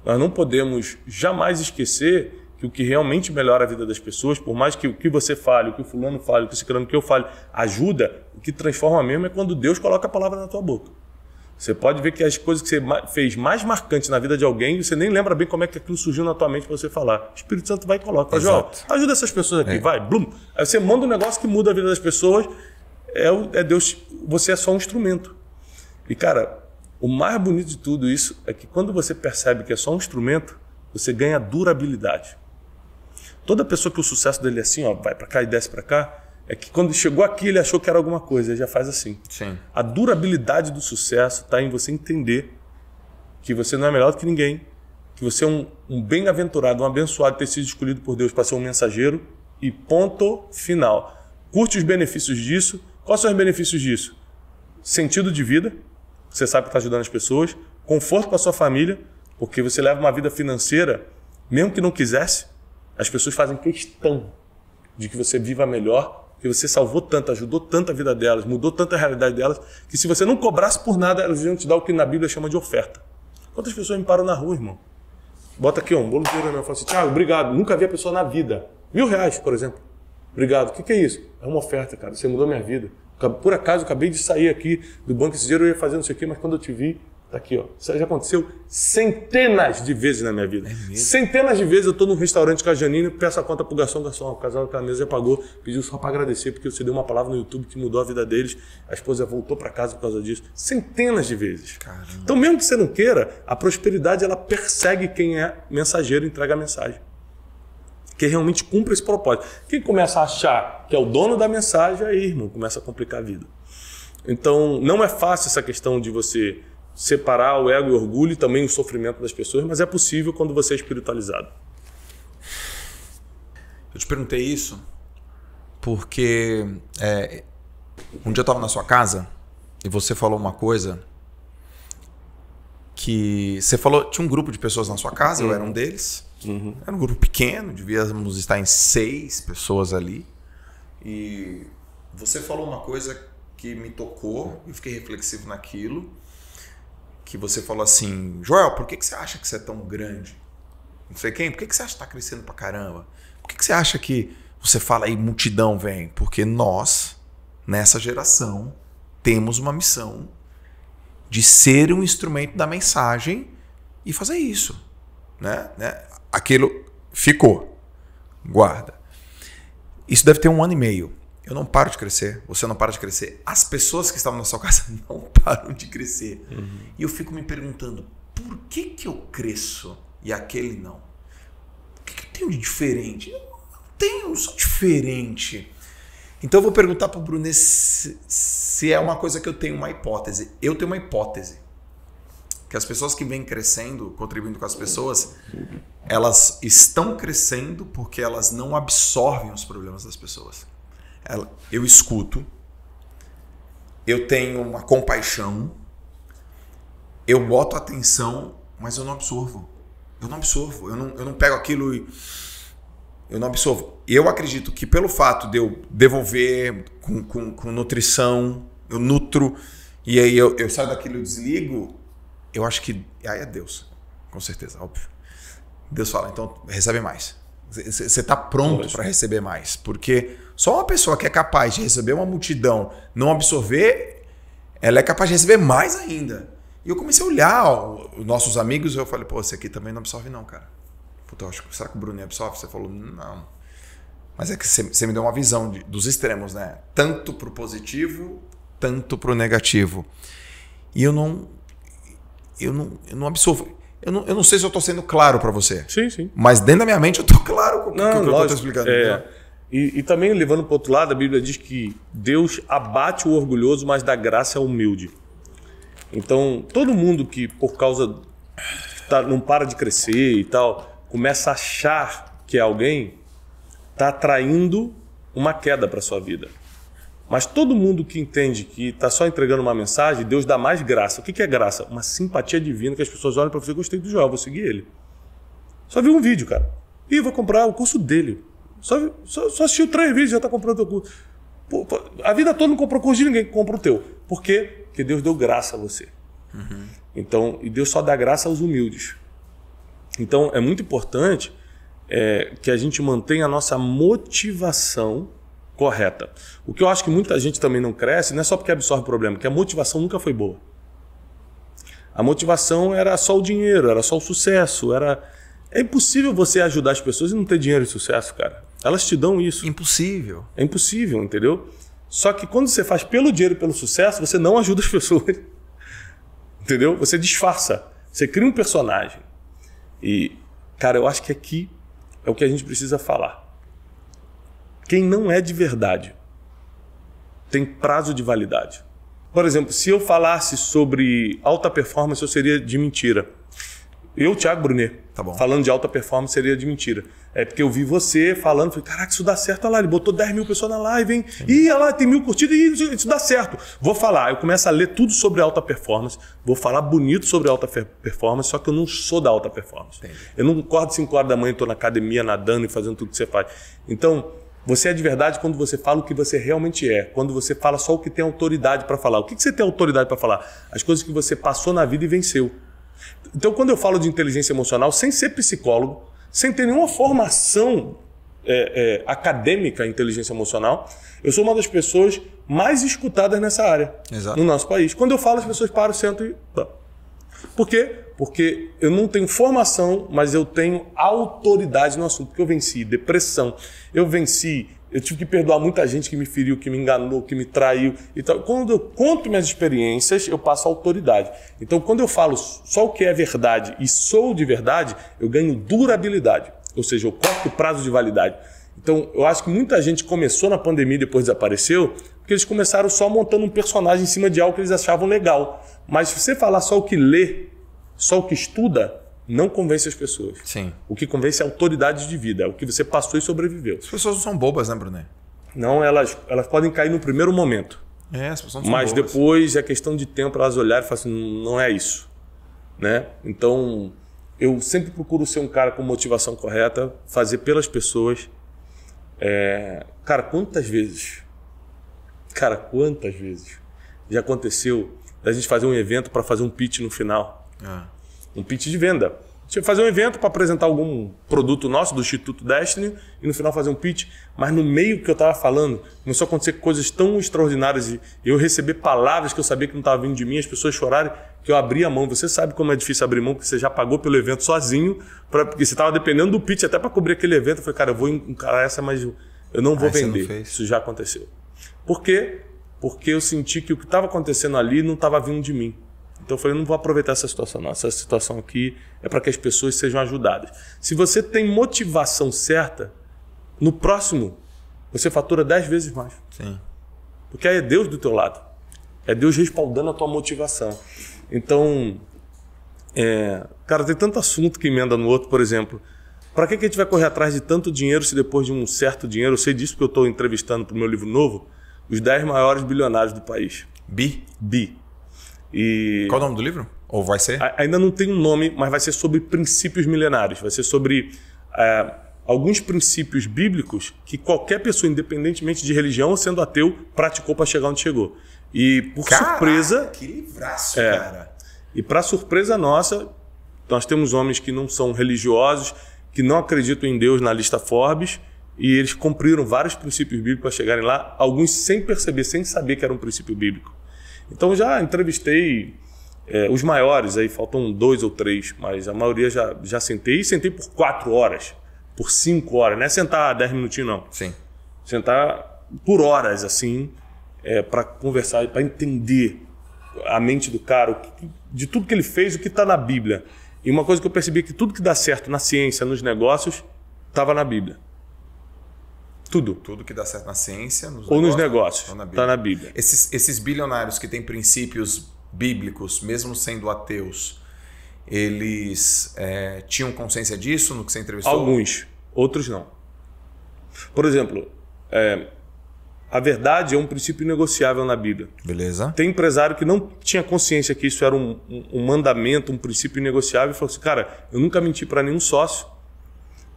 nós não podemos jamais esquecer que o que realmente melhora a vida das pessoas, por mais que o que você fale, o que o fulano fale, o que o ciclano que eu fale, ajuda, o que transforma mesmo é quando Deus coloca a palavra na tua boca. Você pode ver que as coisas que você fez mais marcantes na vida de alguém, você nem lembra bem como é que aquilo surgiu na tua mente para você falar. O Espírito Santo vai e coloca. João, ajuda essas pessoas aqui, é. vai, blum. Aí você manda um negócio que muda a vida das pessoas. É, é Deus, você é só um instrumento. E cara, o mais bonito de tudo isso é que quando você percebe que é só um instrumento, você ganha durabilidade. Toda pessoa que o sucesso dele é assim, ó, vai para cá e desce para cá, é que quando chegou aqui, ele achou que era alguma coisa, ele já faz assim. Sim. A durabilidade do sucesso está em você entender que você não é melhor do que ninguém, que você é um, um bem-aventurado, um abençoado ter sido escolhido por Deus para ser um mensageiro e ponto final. Curte os benefícios disso. Quais são os benefícios disso? Sentido de vida, você sabe que está ajudando as pessoas, conforto para sua família, porque você leva uma vida financeira, mesmo que não quisesse, as pessoas fazem questão de que você viva melhor porque você salvou tanto, ajudou tanto a vida delas, mudou tanto a realidade delas, que se você não cobrasse por nada, elas iam te dar o que na Bíblia chama de oferta. Quantas pessoas me param na rua, irmão? Bota aqui um bolo de dinheiro na né? minha fala assim, Tiago, obrigado, nunca vi a pessoa na vida. Mil reais, por exemplo. Obrigado. O que, que é isso? É uma oferta, cara. Você mudou minha vida. Por acaso, eu acabei de sair aqui do banco esse dinheiro, eu ia fazer não sei o quê, mas quando eu te vi, Tá aqui, ó. Isso já aconteceu centenas de vezes na minha vida. É centenas de vezes eu estou num restaurante com a Janine, peço a conta pro garçom, garçom, o casal da tá mesa já pagou, pediu só para agradecer porque você deu uma palavra no YouTube que mudou a vida deles. A esposa voltou para casa por causa disso. Centenas de vezes. Caramba. Então, mesmo que você não queira, a prosperidade ela persegue quem é mensageiro e entrega a mensagem. Que realmente cumpre esse propósito. Quem começa a achar que é o dono da mensagem, aí, irmão, começa a complicar a vida. Então, não é fácil essa questão de você separar o ego e o orgulho e também o sofrimento das pessoas, mas é possível quando você é espiritualizado. Eu te perguntei isso porque é, um dia eu estava na sua casa e você falou uma coisa que você falou tinha um grupo de pessoas na sua casa, uhum. eu era um deles. Uhum. Era um grupo pequeno, devíamos estar em seis pessoas ali. E você falou uma coisa que me tocou, eu fiquei reflexivo naquilo que você falou assim, Joel, por que, que você acha que você é tão grande? Não sei quem, por que, que você acha que está crescendo pra caramba? Por que, que você acha que você fala aí multidão vem? Porque nós, nessa geração, temos uma missão de ser um instrumento da mensagem e fazer isso. Né? né? Aquilo ficou. Guarda. Isso deve ter um ano e meio eu não paro de crescer, você não para de crescer, as pessoas que estavam na sua casa *laughs* não param de crescer. Uhum. E eu fico me perguntando, por que, que eu cresço e aquele não? O que, que eu tenho de diferente? Eu não tenho, eu sou diferente. Então eu vou perguntar para o Brunet se, se é uma coisa que eu tenho uma hipótese. Eu tenho uma hipótese. Que as pessoas que vêm crescendo, contribuindo com as pessoas, elas estão crescendo porque elas não absorvem os problemas das pessoas eu escuto, eu tenho uma compaixão, eu boto atenção, mas eu não absorvo. Eu não absorvo, eu não, eu não pego aquilo e. Eu não absorvo. Eu acredito que pelo fato de eu devolver com, com, com nutrição, eu nutro, e aí eu, eu saio daquilo e desligo, eu acho que. Aí é Deus, com certeza, óbvio. Deus fala, então recebe mais. Você está pronto para receber mais, porque só uma pessoa que é capaz de receber uma multidão, não absorver, ela é capaz de receber mais ainda. E eu comecei a olhar ó, os nossos amigos e eu falei, pô, esse aqui também não absorve não, cara. Puta, eu acho, será que o Bruninho absorve? Você falou, não. Mas é que você me deu uma visão de, dos extremos, né? Tanto pro positivo, tanto pro negativo. E eu não... Eu não, eu não absorvo... Eu não, eu não sei se eu estou sendo claro para você. Sim, sim. Mas dentro da minha mente eu estou *laughs* claro com o que eu estou explicando. É. Né? E, e, também levando para o outro lado, a Bíblia diz que Deus abate o orgulhoso, mas dá graça ao humilde. Então, todo mundo que por causa tá, não para de crescer e tal, começa a achar que é alguém, está atraindo uma queda para sua vida. Mas todo mundo que entende que está só entregando uma mensagem, Deus dá mais graça. O que, que é graça? Uma simpatia divina que as pessoas olham para você, gostei do João, vou seguir ele. Só vi um vídeo, cara. E vou comprar o curso dele. Só, só, só assistiu três vídeos e já está comprando o teu curso. A vida toda não comprou curso de ninguém, compra o teu. Por quê? Porque Deus deu graça a você. Uhum. Então, e Deus só dá graça aos humildes. Então, é muito importante é, que a gente mantenha a nossa motivação correta. O que eu acho que muita gente também não cresce, não é só porque absorve o problema, que a motivação nunca foi boa. A motivação era só o dinheiro, era só o sucesso, era é impossível você ajudar as pessoas e não ter dinheiro e sucesso, cara. Elas te dão isso. Impossível. É impossível, entendeu? Só que quando você faz pelo dinheiro e pelo sucesso, você não ajuda as *laughs* pessoas. entendeu? Você disfarça. Você cria um personagem. E, cara, eu acho que aqui é o que a gente precisa falar. Quem não é de verdade tem prazo de validade. Por exemplo, se eu falasse sobre alta performance, eu seria de mentira eu, Thiago Brunet, tá falando de alta performance seria de mentira. É porque eu vi você falando, falei, caraca, isso dá certo, olha lá, ele botou 10 mil pessoas na live, hein? Sim. Ih, olha lá, tem mil curtidas, e isso, isso dá certo. Vou falar, eu começo a ler tudo sobre alta performance, vou falar bonito sobre alta performance, só que eu não sou da alta performance. Entendi. Eu não acordo 5 horas da manhã e estou na academia nadando e fazendo tudo que você faz. Então, você é de verdade quando você fala o que você realmente é, quando você fala só o que tem autoridade para falar. O que, que você tem autoridade para falar? As coisas que você passou na vida e venceu. Então, quando eu falo de inteligência emocional, sem ser psicólogo, sem ter nenhuma formação é, é, acadêmica em inteligência emocional, eu sou uma das pessoas mais escutadas nessa área Exato. no nosso país. Quando eu falo, as pessoas param, sentam e. Por quê? Porque eu não tenho formação, mas eu tenho autoridade no assunto, porque eu venci depressão, eu venci eu tive que perdoar muita gente que me feriu, que me enganou, que me traiu Então, Quando eu conto minhas experiências, eu passo autoridade. Então, quando eu falo só o que é verdade e sou de verdade, eu ganho durabilidade. Ou seja, eu corto o prazo de validade. Então, eu acho que muita gente começou na pandemia e depois desapareceu, porque eles começaram só montando um personagem em cima de algo que eles achavam legal. Mas se você falar só o que lê, só o que estuda, não convence as pessoas. Sim. O que convence é a autoridade de vida, é o que você passou e sobreviveu. As pessoas não são bobas, né, Brunet? Não, elas, elas podem cair no primeiro momento. É, as pessoas não Mas são bobas. depois é questão de tempo elas olharem e falarem assim, não é isso. Né? Então, eu sempre procuro ser um cara com motivação correta, fazer pelas pessoas. É... Cara, quantas vezes? Cara, quantas vezes já aconteceu da gente fazer um evento para fazer um pitch no final? Ah um pitch de venda. Tinha que fazer um evento para apresentar algum produto nosso do Instituto Destiny e no final fazer um pitch. Mas no meio que eu estava falando, começou a acontecer coisas tão extraordinárias e eu receber palavras que eu sabia que não estavam vindo de mim, as pessoas chorarem, que eu abri a mão. Você sabe como é difícil abrir mão, porque você já pagou pelo evento sozinho, pra, porque você estava dependendo do pitch até para cobrir aquele evento. Eu falei, cara, eu vou encarar essa, mas eu não vou ah, vender. Não Isso já aconteceu. Por quê? Porque eu senti que o que estava acontecendo ali não estava vindo de mim. Então eu falei, não vou aproveitar essa situação, não. Essa situação aqui é para que as pessoas sejam ajudadas. Se você tem motivação certa, no próximo você fatura 10 vezes mais. Sim. Porque aí é Deus do teu lado. É Deus respaldando a tua motivação. Então, é, cara, tem tanto assunto que emenda no outro, por exemplo. Para que, que a gente vai correr atrás de tanto dinheiro se depois de um certo dinheiro, eu sei disso porque eu estou entrevistando para o meu livro novo, os 10 maiores bilionários do país. Bi? Bi. E... Qual é o nome do livro? Ou vai ser? Ainda não tem um nome, mas vai ser sobre princípios milenários. Vai ser sobre é, alguns princípios bíblicos que qualquer pessoa, independentemente de religião ou sendo ateu, praticou para chegar onde chegou. E por Caraca, surpresa. Que livraço, é, cara. E para surpresa nossa, nós temos homens que não são religiosos, que não acreditam em Deus na lista Forbes, e eles cumpriram vários princípios bíblicos para chegarem lá, alguns sem perceber, sem saber que era um princípio bíblico. Então já entrevistei é, os maiores, aí faltam dois ou três, mas a maioria já, já sentei e sentei por quatro horas, por cinco horas. Não é sentar dez minutinhos, não. Sim. Sentar por horas, assim, é, para conversar, para entender a mente do cara, de tudo que ele fez, o que está na Bíblia. E uma coisa que eu percebi é que tudo que dá certo na ciência, nos negócios, estava na Bíblia. Tudo. Tudo que dá certo na ciência. Nos ou negócios, nos negócios. Está na, tá na, Bíblia. Esses, esses bilionários que têm princípios bíblicos, mesmo sendo ateus, eles é, tinham consciência disso no que você entrevistou? Alguns, outros não. Por exemplo, é, a verdade é um princípio negociável na Bíblia. Beleza. Tem empresário que não tinha consciência que isso era um, um, um mandamento, um princípio negociável, e falou assim: cara, eu nunca menti para nenhum sócio.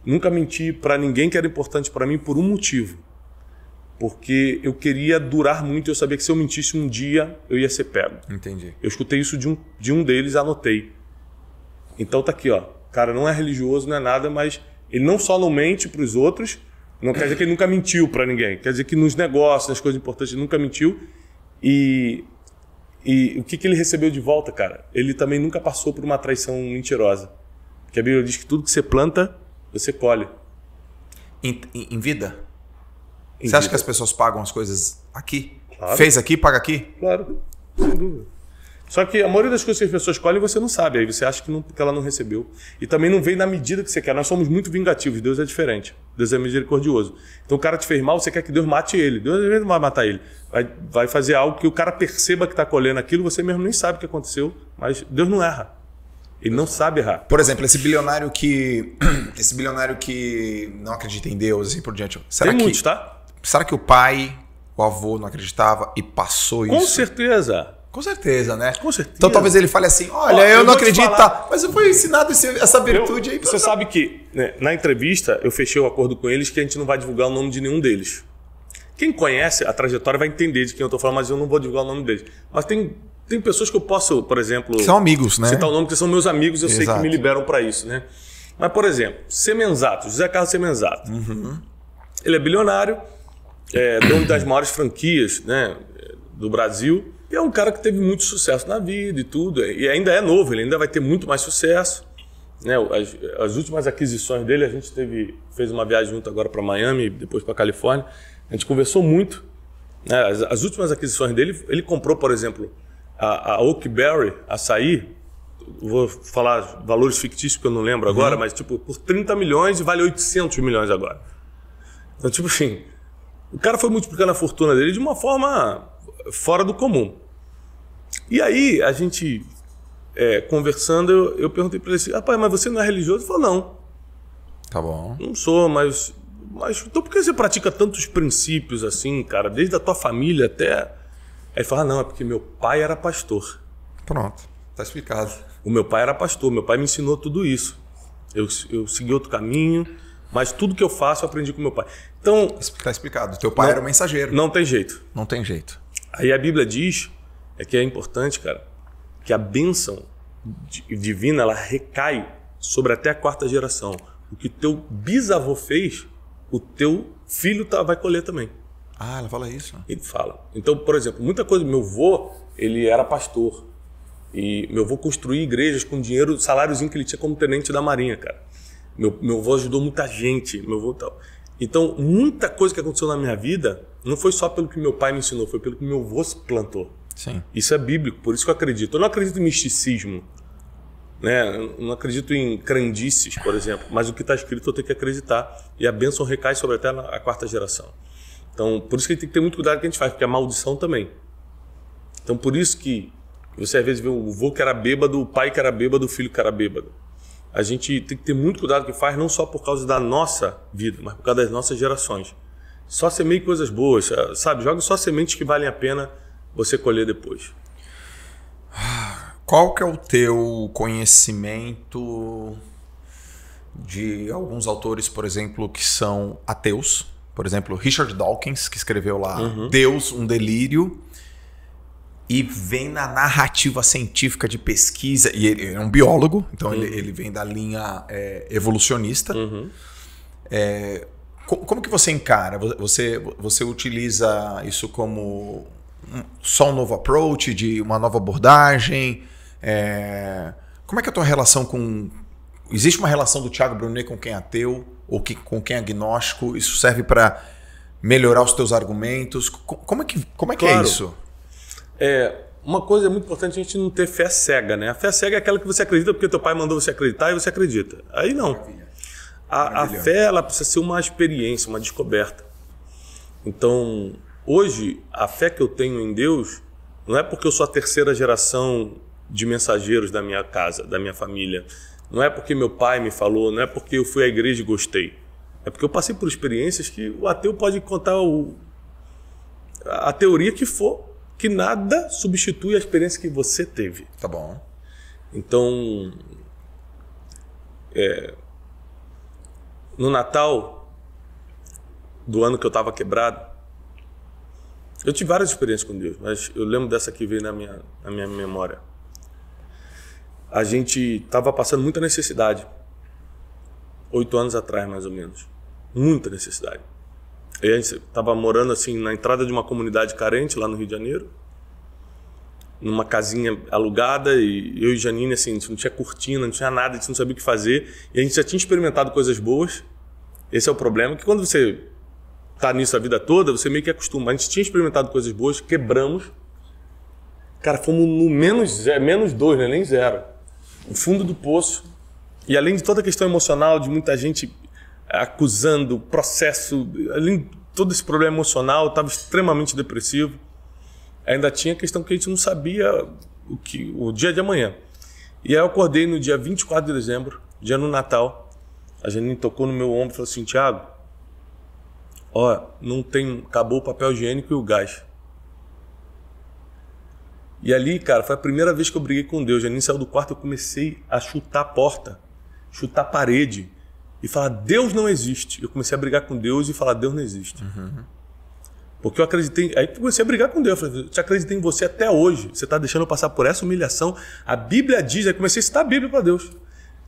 Nunca menti para ninguém que era importante para mim por um motivo. Porque eu queria durar muito, eu sabia que se eu mentisse um dia, eu ia ser pego. Entendi. Eu escutei isso de um, de um deles, anotei. Então tá aqui, ó. Cara, não é religioso, não é nada, mas ele não só não mente para os outros, não quer dizer que ele nunca mentiu para ninguém. Quer dizer que nos negócios, nas coisas importantes, ele nunca mentiu. E, e o que, que ele recebeu de volta, cara? Ele também nunca passou por uma traição mentirosa. Porque a Bíblia diz que tudo que você planta, você colhe. Em, em vida? Em você vida. acha que as pessoas pagam as coisas aqui? Claro. Fez aqui, paga aqui? Claro, sem dúvida. Só que a maioria das coisas que as pessoas colhem você não sabe, aí você acha que, não, que ela não recebeu. E também não vem na medida que você quer. Nós somos muito vingativos, Deus é diferente. Deus é misericordioso. Então o cara te fez mal, você quer que Deus mate ele. Deus não vai matar ele. Vai, vai fazer algo que o cara perceba que está colhendo aquilo, você mesmo nem sabe o que aconteceu, mas Deus não erra. Ele não sabe errar. Por exemplo, esse bilionário que. *clears throat* Esse bilionário que não acredita em Deus e por diante. Será Tem que, muitos, tá? Será que o pai, o avô não acreditava e passou Com isso? Com certeza. Com certeza, né? Com certeza. Então talvez ele fale assim: olha, Ó, eu, eu, não acredito, falar... mas eu fui ensinado esse, essa virtude eu, aí. Pra... Você sabe que né, na entrevista eu fechei o um acordo com eles que a gente não vai divulgar o nome de nenhum deles. Quem conhece a trajetória vai entender de quem eu estou falando, mas eu não vou divulgar o nome deles. Mas tem tem pessoas que eu posso, por exemplo. são amigos, né? Citar o nome, que são meus amigos, eu Exato. sei que me liberam para isso, né? Mas, por exemplo, Semenzato, José Carlos Semenzato. Uhum. Ele é bilionário, é dono das maiores franquias né, do Brasil. E é um cara que teve muito sucesso na vida e tudo. E ainda é novo, ele ainda vai ter muito mais sucesso. Né, as, as últimas aquisições dele, a gente teve, fez uma viagem junto agora para Miami, depois para Califórnia. A gente conversou muito. Né, as, as últimas aquisições dele, ele comprou, por exemplo, a, a Oakberry açaí, vou falar valores fictícios que eu não lembro agora, uhum. mas tipo, por 30 milhões e vale 800 milhões agora. Então, tipo assim, o cara foi multiplicando a fortuna dele de uma forma fora do comum. E aí, a gente é, conversando, eu, eu perguntei para ele assim: rapaz, mas você não é religioso? Ele falou: não. Tá bom. Não sou, mas. Mas então por que você pratica tantos princípios assim, cara? Desde a tua família até Aí ele falou: ah, não, é porque meu pai era pastor. Pronto, tá explicado. O meu pai era pastor, meu pai me ensinou tudo isso. Eu, eu segui outro caminho, mas tudo que eu faço eu aprendi com meu pai. Então. Tá explicado. Teu pai não, era o mensageiro. Não tem jeito. Não tem jeito. Aí a Bíblia diz, é que é importante, cara, que a bênção divina ela recai sobre até a quarta geração. O que teu bisavô fez, o teu filho tá, vai colher também. Ah, ela fala isso? Ele fala. Então, por exemplo, muita coisa. Meu avô, ele era pastor. E meu avô construía igrejas com dinheiro, saláriozinho que ele tinha como tenente da Marinha, cara. Meu, meu avô ajudou muita gente, meu avô tal. Então, muita coisa que aconteceu na minha vida não foi só pelo que meu pai me ensinou, foi pelo que meu avô se plantou. Sim. Isso é bíblico, por isso que eu acredito. Eu não acredito em misticismo, né? Eu não acredito em crendices, por exemplo, mas o que está escrito eu tenho que acreditar. E a bênção recai sobre até a quarta geração. Então, por isso que a gente tem que ter muito cuidado com o que a gente faz, porque é maldição também. Então, por isso que você às vezes vê o vô que era bêbado, o pai que era bêbado, o filho que era bêbado. A gente tem que ter muito cuidado com o que faz, não só por causa da nossa vida, mas por causa das nossas gerações. Só semeie coisas boas, sabe? Joga só sementes que valem a pena você colher depois. Qual que é o teu conhecimento de alguns autores, por exemplo, que são ateus? Por exemplo, Richard Dawkins, que escreveu lá uhum. Deus, um delírio. E vem na narrativa científica de pesquisa. E ele é um biólogo, então uhum. ele, ele, vem da linha é, evolucionista. Uhum. É, como, como, que você encara? Você, você utiliza isso como um, só um novo approach, de uma nova abordagem? É, como é que é a tua relação com. Existe uma relação do Thiago Brunet com quem é ateu? O que, com quem é agnóstico? Isso serve para melhorar os teus argumentos? Como é que, como é, que é isso? É, uma coisa é muito importante é a gente não ter fé cega, né? A fé cega é aquela que você acredita porque teu pai mandou você acreditar e você acredita. Aí não. A, a fé ela precisa ser uma experiência, uma descoberta. Então, hoje, a fé que eu tenho em Deus não é porque eu sou a terceira geração de mensageiros da minha casa, da minha família. Não é porque meu pai me falou, não é porque eu fui à igreja e gostei. É porque eu passei por experiências que o ateu pode contar o, a teoria que for, que nada substitui a experiência que você teve. Tá bom. Então, é, no Natal do ano que eu estava quebrado, eu tive várias experiências com Deus, mas eu lembro dessa que veio na minha, na minha memória a gente estava passando muita necessidade. Oito anos atrás, mais ou menos. Muita necessidade. E a gente estava morando assim na entrada de uma comunidade carente lá no Rio de Janeiro, numa casinha alugada e eu e Janine assim, a gente não tinha cortina, não tinha nada, a gente não sabia o que fazer. E a gente já tinha experimentado coisas boas. Esse é o problema que quando você está nisso a vida toda, você meio que acostuma. A gente tinha experimentado coisas boas, quebramos. Cara, fomos no menos, é, menos dois, né? nem zero o fundo do poço. E além de toda a questão emocional, de muita gente acusando, processo, além de todo esse problema emocional, eu estava extremamente depressivo. Ainda tinha a questão que a gente não sabia o, que, o dia de amanhã. E aí eu acordei no dia 24 de dezembro, dia no Natal. A Janine tocou no meu ombro e falou assim: Tiago, ó, não tem. Acabou o papel higiênico e o gás. E ali, cara, foi a primeira vez que eu briguei com Deus. nem saiu do quarto, eu comecei a chutar a porta, chutar a parede e falar: Deus não existe. Eu comecei a brigar com Deus e falar: Deus não existe. Uhum. Porque eu acreditei. Aí comecei a brigar com Deus. Eu falei, te acreditei em você até hoje. Você está deixando eu passar por essa humilhação. A Bíblia diz, aí comecei a citar a Bíblia para Deus.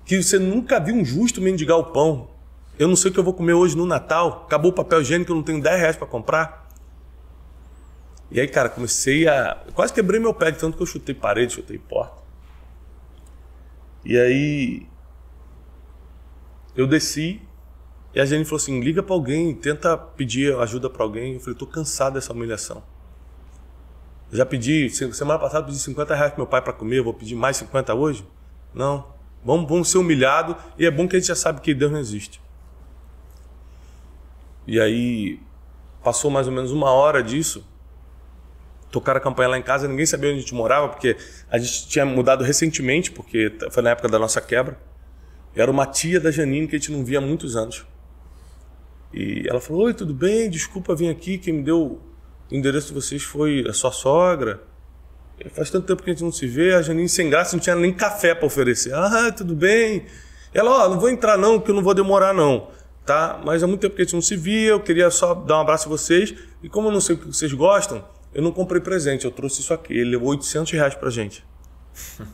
Que você nunca viu um justo mendigar o pão. Eu não sei o que eu vou comer hoje no Natal. Acabou o papel higiênico, eu não tenho 10 reais para comprar. E aí, cara, comecei a. Quase quebrei meu pé, de tanto que eu chutei parede, chutei porta. E aí. Eu desci e a gente falou assim: liga para alguém, tenta pedir ajuda para alguém. Eu falei: tô cansado dessa humilhação. Eu já pedi, semana passada pedi 50 reais pro meu pai para comer, vou pedir mais 50 hoje? Não. Vamos, vamos ser humilhados e é bom que a gente já sabe que Deus não existe. E aí, passou mais ou menos uma hora disso tocaram a campanha lá em casa, ninguém sabia onde a gente morava, porque a gente tinha mudado recentemente, porque foi na época da nossa quebra. Era uma tia da Janine que a gente não via há muitos anos. E ela falou: Oi, tudo bem? Desculpa vir aqui, quem me deu o endereço de vocês foi a sua sogra. Faz tanto tempo que a gente não se vê, a Janine sem graça não tinha nem café para oferecer. Ah, tudo bem. Ela, ó, oh, não vou entrar não, que eu não vou demorar não, tá? Mas há muito tempo que a gente não se via, eu queria só dar um abraço a vocês. E como eu não sei o que vocês gostam, eu não comprei presente, eu trouxe isso aqui. Ele levou 800 reais pra gente. *laughs*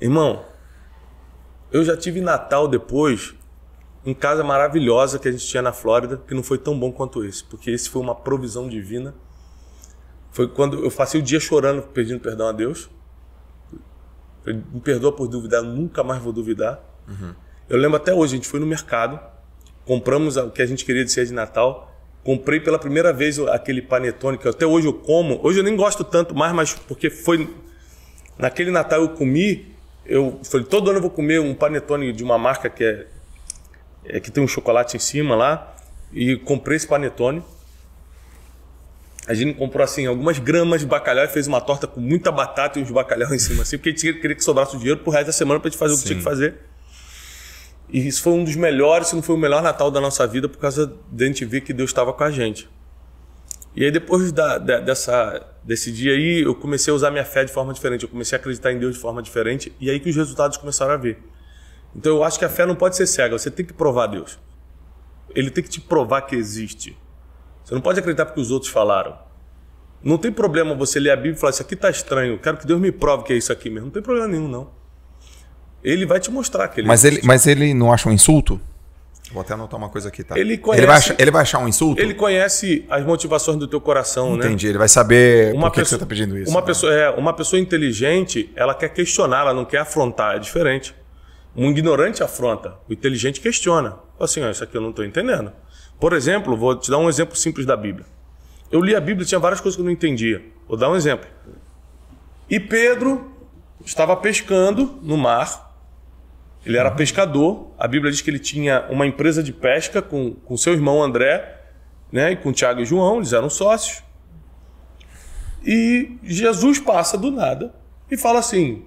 Irmão, eu já tive Natal depois em casa maravilhosa que a gente tinha na Flórida, que não foi tão bom quanto esse, porque esse foi uma provisão divina. Foi quando eu passei o dia chorando, pedindo perdão a Deus. Me perdoa por duvidar, nunca mais vou duvidar. Uhum. Eu lembro até hoje, a gente foi no mercado, compramos o que a gente queria de ser de Natal, Comprei pela primeira vez aquele panetone que até hoje eu como. Hoje eu nem gosto tanto mais, mas porque foi. Naquele Natal eu comi. Eu falei, todo ano eu vou comer um panetone de uma marca que é, é que tem um chocolate em cima lá. E comprei esse panetone. A gente comprou assim algumas gramas de bacalhau e fez uma torta com muita batata e uns bacalhau *laughs* em cima, assim, porque a gente queria que sobrasse o dinheiro pro resto da semana para gente fazer o que tinha que fazer. E isso foi um dos melhores, se não foi o melhor Natal da nossa vida, por causa de a gente ver que Deus estava com a gente. E aí, depois da, da, dessa, desse dia aí, eu comecei a usar minha fé de forma diferente, eu comecei a acreditar em Deus de forma diferente, e aí que os resultados começaram a vir. Então, eu acho que a fé não pode ser cega, você tem que provar Deus. Ele tem que te provar que existe. Você não pode acreditar porque os outros falaram. Não tem problema você ler a Bíblia e falar: Isso aqui está estranho, quero que Deus me prove que é isso aqui mesmo. Não tem problema nenhum, não. Ele vai te mostrar que ele. Mas ele, mas ele não acha um insulto? Vou até anotar uma coisa aqui, tá? Ele, conhece, ele, vai, achar, ele vai achar um insulto? Ele conhece as motivações do teu coração, Entendi, né? Entendi, ele vai saber uma por pessoa, que você está pedindo isso. Uma, né? pessoa, é, uma pessoa inteligente, ela quer questionar, ela não quer afrontar, é diferente. Um ignorante afronta, o inteligente questiona. Assim, ó, isso aqui eu não estou entendendo. Por exemplo, vou te dar um exemplo simples da Bíblia. Eu li a Bíblia e tinha várias coisas que eu não entendia. Vou dar um exemplo. E Pedro estava pescando no mar ele era uhum. pescador, a Bíblia diz que ele tinha uma empresa de pesca com, com seu irmão André, né, e com Tiago e João, eles eram sócios. E Jesus passa do nada e fala assim: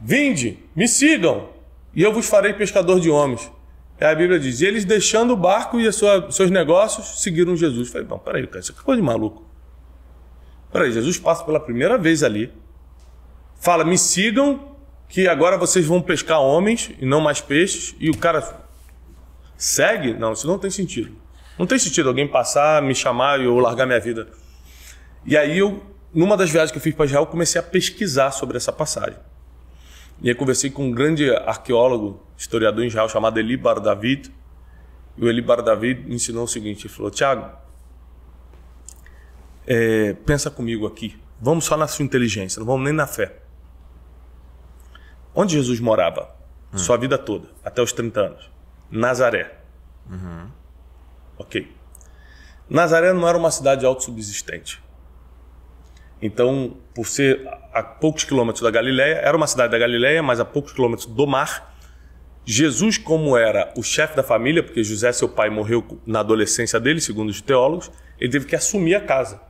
Vinde, me sigam, e eu vos farei pescador de homens. E a Bíblia diz: e eles deixando o barco e sua, seus negócios seguiram Jesus. falei, não, peraí, cara, isso é foi de maluco. Peraí, Jesus passa pela primeira vez ali, fala: me sigam, que agora vocês vão pescar homens e não mais peixes, e o cara segue? Não, isso não tem sentido. Não tem sentido alguém passar, me chamar e eu largar minha vida. E aí eu, numa das viagens que eu fiz para Israel, comecei a pesquisar sobre essa passagem. E aí conversei com um grande arqueólogo, historiador em Israel, chamado Eli Bar David. E o Eli Bar David me ensinou o seguinte, ele falou, Tiago, é, pensa comigo aqui, vamos só na sua inteligência, não vamos nem na fé. Onde Jesus morava? Hum. Sua vida toda, até os 30 anos. Nazaré. Uhum. Ok. Nazaré não era uma cidade autossubsistente. Então, por ser a poucos quilômetros da Galileia, era uma cidade da Galileia, mas a poucos quilômetros do mar. Jesus, como era o chefe da família, porque José, seu pai, morreu na adolescência dele, segundo os teólogos, ele teve que assumir a casa,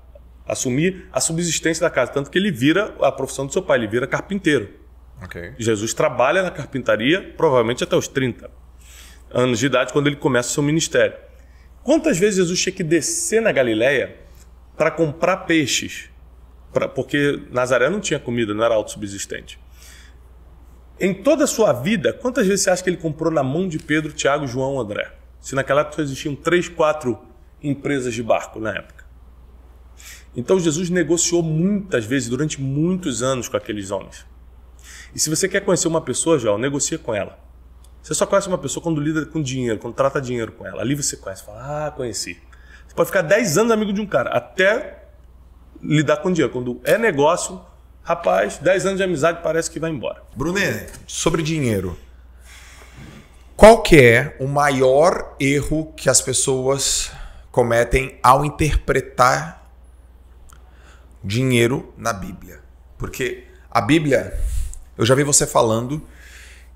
assumir a subsistência da casa. Tanto que ele vira a profissão do seu pai, ele vira carpinteiro. Okay. Jesus trabalha na carpintaria, provavelmente até os 30 anos de idade, quando ele começa o seu ministério. Quantas vezes Jesus tinha que descer na Galileia para comprar peixes? Pra, porque Nazaré não tinha comida, não era autossubsistente. Em toda a sua vida, quantas vezes você acha que ele comprou na mão de Pedro, Tiago, João, André? Se naquela época existiam três, quatro empresas de barco na época. Então Jesus negociou muitas vezes, durante muitos anos, com aqueles homens. E se você quer conhecer uma pessoa, Joel, negocia com ela. Você só conhece uma pessoa quando lida com dinheiro, quando trata dinheiro com ela. Ali você conhece, fala, ah, conheci. Você pode ficar 10 anos amigo de um cara, até lidar com dinheiro. Quando é negócio, rapaz, 10 anos de amizade parece que vai embora. Brunê, sobre dinheiro. Qual que é o maior erro que as pessoas cometem ao interpretar dinheiro na Bíblia? Porque a Bíblia eu já vi você falando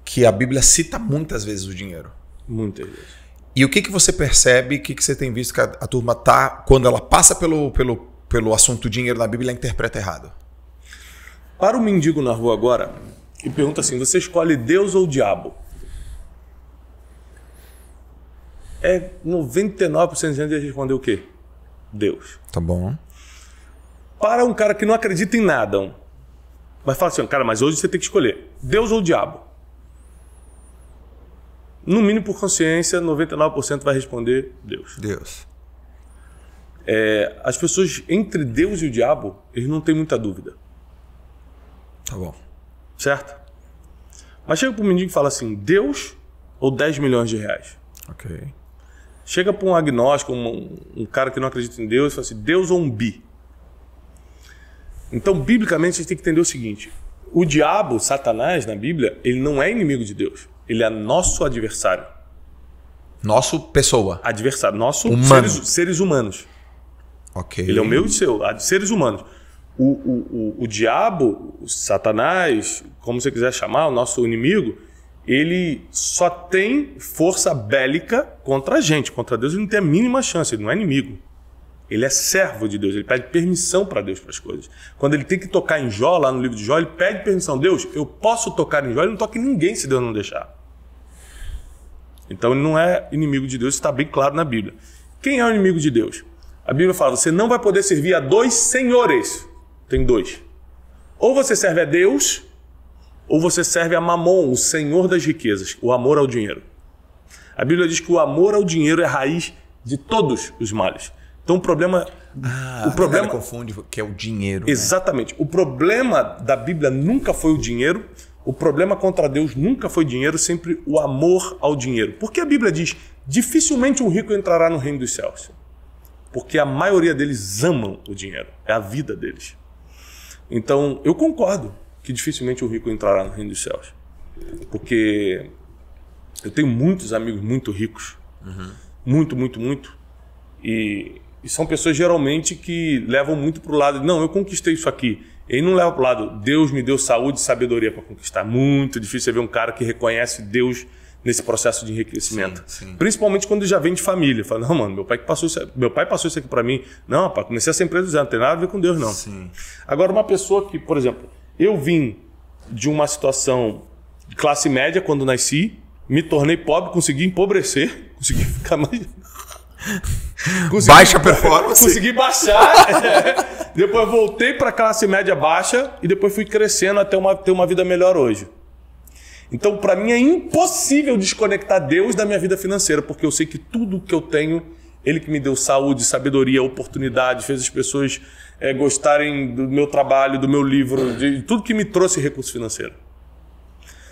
que a Bíblia cita muitas vezes o dinheiro. Muitas vezes. E o que, que você percebe, o que, que você tem visto que a, a turma tá, quando ela passa pelo, pelo, pelo assunto dinheiro na Bíblia, ela interpreta errado? Para o mendigo na rua agora e pergunta assim: você escolhe Deus ou o diabo? É 99% de gente responder o quê? Deus. Tá bom. Para um cara que não acredita em nada, mas fala assim, cara, mas hoje você tem que escolher Deus ou o diabo. No mínimo por consciência, 99% vai responder Deus. Deus. É, as pessoas entre Deus e o diabo, eles não têm muita dúvida. Tá bom. Certo? Mas chega para um mendigo e fala assim: Deus ou 10 milhões de reais? Ok. Chega para um agnóstico, um, um, cara que não acredita em Deus e fala assim: Deus ou um bi? Então, biblicamente, a gente tem que entender o seguinte: o diabo, Satanás, na Bíblia, ele não é inimigo de Deus. Ele é nosso adversário. Nosso pessoa. Adversário. Nosso Humano. seres, seres humanos. Ok. Ele é o meu e o seu. Seres humanos. O, o, o, o diabo, o Satanás, como você quiser chamar, o nosso inimigo, ele só tem força bélica contra a gente. Contra Deus, ele não tem a mínima chance. Ele não é inimigo. Ele é servo de Deus, ele pede permissão para Deus para as coisas. Quando ele tem que tocar em Jó, lá no livro de Jó, ele pede permissão. Deus, eu posso tocar em Jó, ele não toca em ninguém se Deus não deixar. Então ele não é inimigo de Deus, está bem claro na Bíblia. Quem é o inimigo de Deus? A Bíblia fala: você não vai poder servir a dois senhores. Tem dois. Ou você serve a Deus, ou você serve a Mamon, o senhor das riquezas, o amor ao dinheiro. A Bíblia diz que o amor ao dinheiro é raiz de todos os males. Então o problema. Ah, o problema confunde que é o dinheiro. Né? Exatamente. Né? O problema da Bíblia nunca foi o dinheiro. O problema contra Deus nunca foi dinheiro, sempre o amor ao dinheiro. Porque a Bíblia diz: dificilmente um rico entrará no reino dos céus. Porque a maioria deles amam o dinheiro, é a vida deles. Então, eu concordo que dificilmente um rico entrará no reino dos céus. Porque eu tenho muitos amigos muito ricos. Uhum. Muito, muito, muito. E e são pessoas geralmente que levam muito para o lado, não, eu conquistei isso aqui. Ele não leva para o lado, Deus me deu saúde e sabedoria para conquistar. Muito difícil você ver um cara que reconhece Deus nesse processo de enriquecimento. Sim, sim. Principalmente quando já vem de família. Fala, não, mano, meu pai, que passou, isso, meu pai passou isso aqui para mim. Não, rapaz, comecei essa empresa já, não tem nada a ver com Deus, não. Sim. Agora, uma pessoa que, por exemplo, eu vim de uma situação de classe média quando nasci, me tornei pobre, consegui empobrecer, *laughs* consegui ficar mais, Consegui, baixa performance. Consegui baixar. *laughs* depois voltei para classe média baixa e depois fui crescendo até uma, ter uma vida melhor hoje. Então, para mim é impossível desconectar Deus da minha vida financeira, porque eu sei que tudo que eu tenho, Ele que me deu saúde, sabedoria, oportunidade, fez as pessoas é, gostarem do meu trabalho, do meu livro, de tudo que me trouxe recurso financeiro.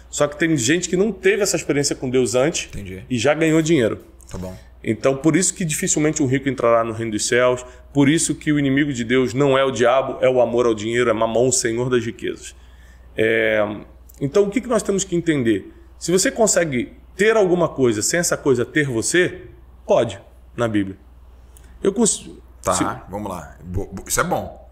Só que tem gente que não teve essa experiência com Deus antes Entendi. e já ganhou dinheiro. Tá bom. Então, por isso que dificilmente o rico entrará no reino dos céus, por isso que o inimigo de Deus não é o diabo, é o amor ao dinheiro, é mamão, o senhor das riquezas. É... Então, o que, que nós temos que entender? Se você consegue ter alguma coisa sem essa coisa ter você, pode, na Bíblia. Eu consigo. Tá, se... vamos lá. Isso é bom.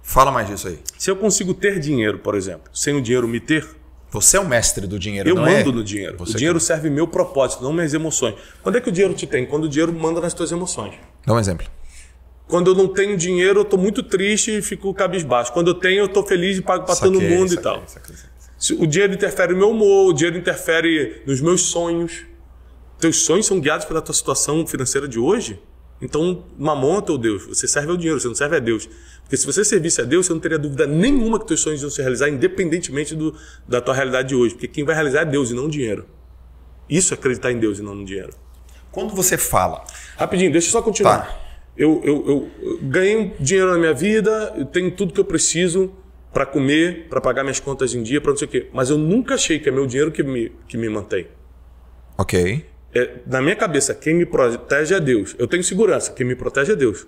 Fala mais disso aí. Se eu consigo ter dinheiro, por exemplo, sem o dinheiro me ter, você é o mestre do dinheiro, Eu não é? mando no dinheiro. Você o dinheiro serve meu propósito, não minhas emoções. Quando é que o dinheiro te tem? Quando o dinheiro manda nas tuas emoções. Dá um exemplo. Quando eu não tenho dinheiro, eu tô muito triste e fico cabisbaixo. Quando eu tenho, eu tô feliz e pago para todo mundo saquei, e tal. Saquei, saquei. O dinheiro interfere no meu humor, o dinheiro interfere nos meus sonhos. Teus sonhos são guiados pela tua situação financeira de hoje? Então, mamon é teu Deus. Você serve ao dinheiro, você não serve a Deus. Porque se você servisse a Deus, você não teria dúvida nenhuma que teus sonhos iam se realizar, independentemente do, da tua realidade de hoje. Porque quem vai realizar é Deus e não o dinheiro. Isso é acreditar em Deus e não no dinheiro. Quando você fala. Rapidinho, deixa eu só continuar. Tá. Eu, eu, eu ganhei dinheiro na minha vida, eu tenho tudo que eu preciso para comer, para pagar minhas contas em dia, para não sei o quê. Mas eu nunca achei que é meu dinheiro que me, que me mantém. Ok. É, na minha cabeça, quem me protege é Deus. Eu tenho segurança, quem me protege é Deus.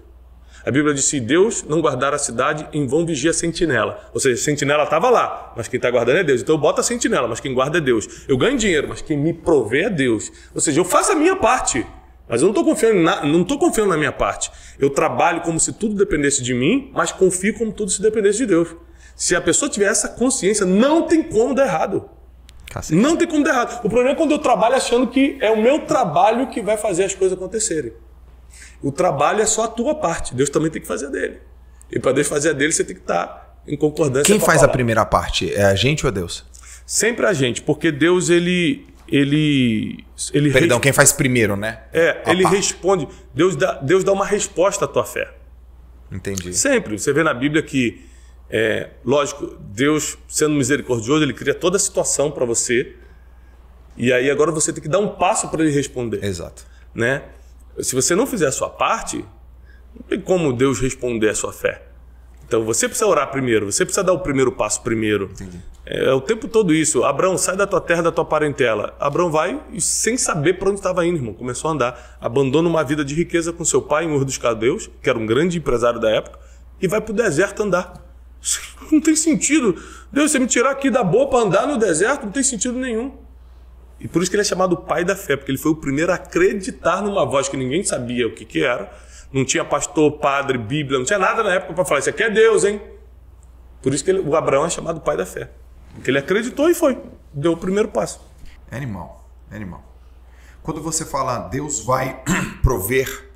A Bíblia diz: se assim, Deus não guardar a cidade, em vão vigia a sentinela. Ou seja, a sentinela estava lá, mas quem está guardando é Deus. Então eu boto a sentinela, mas quem guarda é Deus. Eu ganho dinheiro, mas quem me provê é Deus. Ou seja, eu faço a minha parte, mas eu não estou confiando, na, confiando na minha parte. Eu trabalho como se tudo dependesse de mim, mas confio como tudo se dependesse de Deus. Se a pessoa tiver essa consciência, não tem como dar errado. Cacete. Não tem como dar errado. O problema é quando eu trabalho achando que é o meu trabalho que vai fazer as coisas acontecerem. O trabalho é só a tua parte. Deus também tem que fazer a dele. E para Deus fazer a dele, você tem que estar tá em concordância Quem com a faz palavra. a primeira parte? É a gente ou é Deus? Sempre a gente, porque Deus, ele. ele, ele Perdão, resp... quem faz primeiro, né? É, a ele parte. responde. Deus dá, Deus dá uma resposta à tua fé. Entendi. Sempre. Você vê na Bíblia que, é, lógico, Deus, sendo misericordioso, ele cria toda a situação para você. E aí agora você tem que dar um passo para ele responder. Exato. Né? Se você não fizer a sua parte, não tem como Deus responder a sua fé. Então você precisa orar primeiro, você precisa dar o primeiro passo primeiro. Entendi. É, o tempo todo isso. Abraão, sai da tua terra, da tua parentela. Abraão vai sem saber para onde estava indo, irmão, começou a andar. Abandona uma vida de riqueza com seu pai em Ur dos Caldeus, que era um grande empresário da época, e vai para o deserto andar. *laughs* Não tem sentido. Deus, você me tirar aqui da boa para andar no deserto, não tem sentido nenhum. E por isso que ele é chamado pai da fé, porque ele foi o primeiro a acreditar numa voz que ninguém sabia o que, que era. Não tinha pastor, padre, Bíblia, não tinha nada na época para falar, isso aqui é Deus, hein? Por isso que ele, o Abraão é chamado pai da fé. Porque ele acreditou e foi. Deu o primeiro passo. É animal. É animal. Quando você fala Deus vai *clears throat* prover.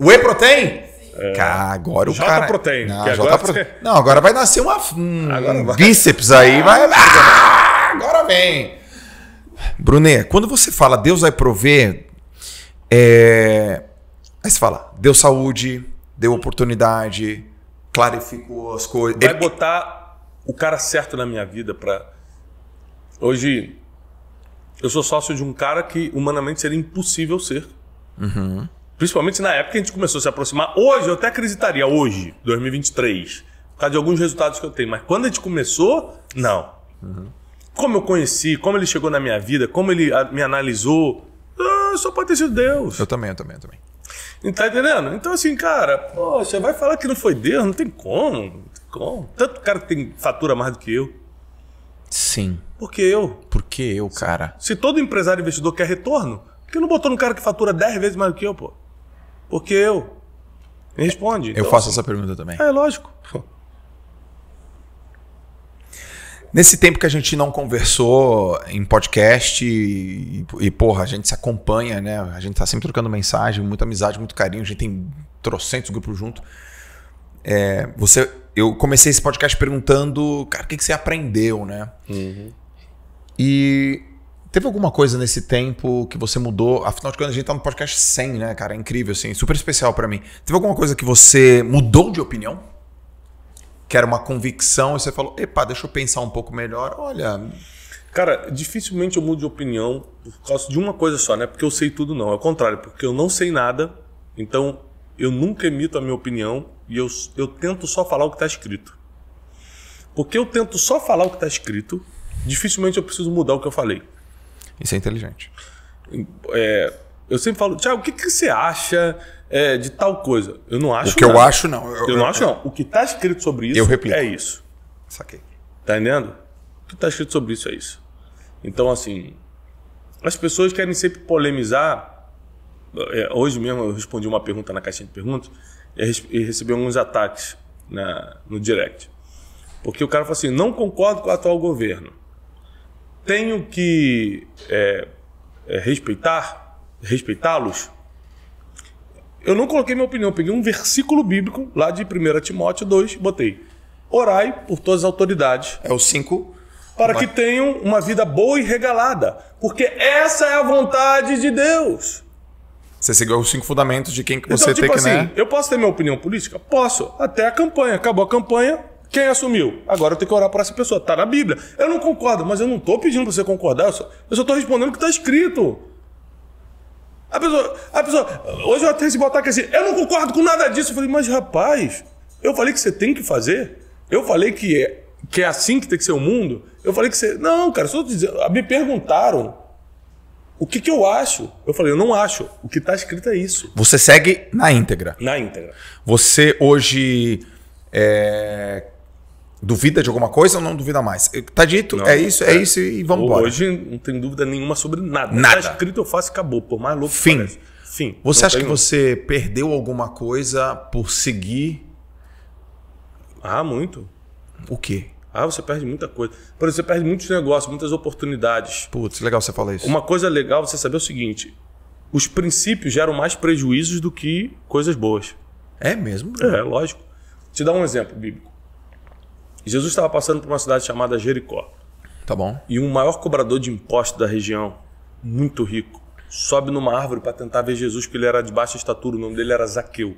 Whey protein? É. agora o J cara. Protein, não, agora... Protein. Não, agora vai nascer uma, um, agora vai... bíceps aí, vai. Ah! *laughs* agora vem. Brunet, quando você fala Deus vai prover, é... aí você fala, deu saúde, deu oportunidade, clarificou as coisas. Vai botar o cara certo na minha vida para Hoje, eu sou sócio de um cara que humanamente seria impossível ser. Uhum. Principalmente na época que a gente começou a se aproximar. Hoje, eu até acreditaria, hoje, 2023, por causa de alguns resultados que eu tenho. Mas quando a gente começou, não. Uhum como eu conheci, como ele chegou na minha vida, como ele me analisou, ah, só pode ter sido Deus. Eu também, eu também, eu também. Tá entendendo? Então, assim, cara, você vai falar que não foi Deus? Não tem como. Não tem como. Tanto cara que tem fatura mais do que eu. Sim. Por que eu? Por que eu, cara? Se, se todo empresário investidor quer retorno, por que não botou no cara que fatura 10 vezes mais do que eu, pô? Por que eu? Me responde. É, então, eu faço assim, essa pergunta também. É, lógico. Nesse tempo que a gente não conversou em podcast e, e, porra, a gente se acompanha, né? A gente tá sempre trocando mensagem, muita amizade, muito carinho, a gente tem trocentos grupos junto. É, você, eu comecei esse podcast perguntando, cara, o que, que você aprendeu, né? Uhum. E teve alguma coisa nesse tempo que você mudou? Afinal de contas, a gente tá no podcast 100, né, cara? É incrível, assim, super especial para mim. Teve alguma coisa que você mudou de opinião? que era uma convicção e você falou, epa, deixa eu pensar um pouco melhor, olha... Cara, dificilmente eu mudo de opinião por causa de uma coisa só, né? Porque eu sei tudo não, é o contrário, porque eu não sei nada, então eu nunca emito a minha opinião e eu, eu tento só falar o que está escrito. Porque eu tento só falar o que está escrito, dificilmente eu preciso mudar o que eu falei. Isso é inteligente. É, eu sempre falo, Tiago, o que, que você acha é, de tal coisa. Eu não acho. O que nada. eu acho, não. Eu, eu não acho, não. O que está escrito sobre isso eu replico. é isso. Saquei. Tá entendendo? O que está escrito sobre isso é isso. Então, assim, as pessoas querem sempre polemizar. É, hoje mesmo eu respondi uma pergunta na caixinha de perguntas e recebi alguns ataques na, no direct. Porque o cara falou assim: não concordo com o atual governo. Tenho que é, é, respeitar, respeitá-los? Eu não coloquei minha opinião, peguei um versículo bíblico lá de 1 Timóteo 2, botei. Orai por todas as autoridades. É o 5. Para que tenham uma vida boa e regalada. Porque essa é a vontade de Deus. Você seguiu os cinco fundamentos de quem então, tipo que você então, tipo tem que... Assim, né? Eu posso ter minha opinião política? Posso. Até a campanha. Acabou a campanha, quem assumiu? Agora eu tenho que orar por essa pessoa. Está na Bíblia. Eu não concordo, mas eu não estou pedindo para você concordar. Eu só estou respondendo o que está escrito. A pessoa, a pessoa, hoje eu até se botar aqui assim, eu não concordo com nada disso. Eu falei, mas rapaz, eu falei que você tem que fazer. Eu falei que é, que é assim que tem que ser o mundo. Eu falei que você. Não, cara, só dizendo, ah, me perguntaram o que, que eu acho. Eu falei, eu não acho. O que está escrito é isso. Você segue na íntegra. Na íntegra. Você hoje. É Duvida de alguma coisa ou não duvida mais? Tá dito, não, é isso, é, é isso e vamos embora. Hoje não tem dúvida nenhuma sobre nada. Tá nada. Tá escrito, eu faço e acabou, por mais louco Fim. Que Fim. Você acha que um... você perdeu alguma coisa por seguir? Ah, muito. O quê? Ah, você perde muita coisa. Por exemplo, você perde muitos negócios, muitas oportunidades. Putz, legal você falar isso. Uma coisa legal você saber é o seguinte: os princípios geram mais prejuízos do que coisas boas. É mesmo? É, lógico. Te dar um exemplo bíblico. Jesus estava passando por uma cidade chamada Jericó. Tá bom. E um maior cobrador de impostos da região, muito rico, sobe numa árvore para tentar ver Jesus, porque ele era de baixa estatura, o nome dele era Zaqueu.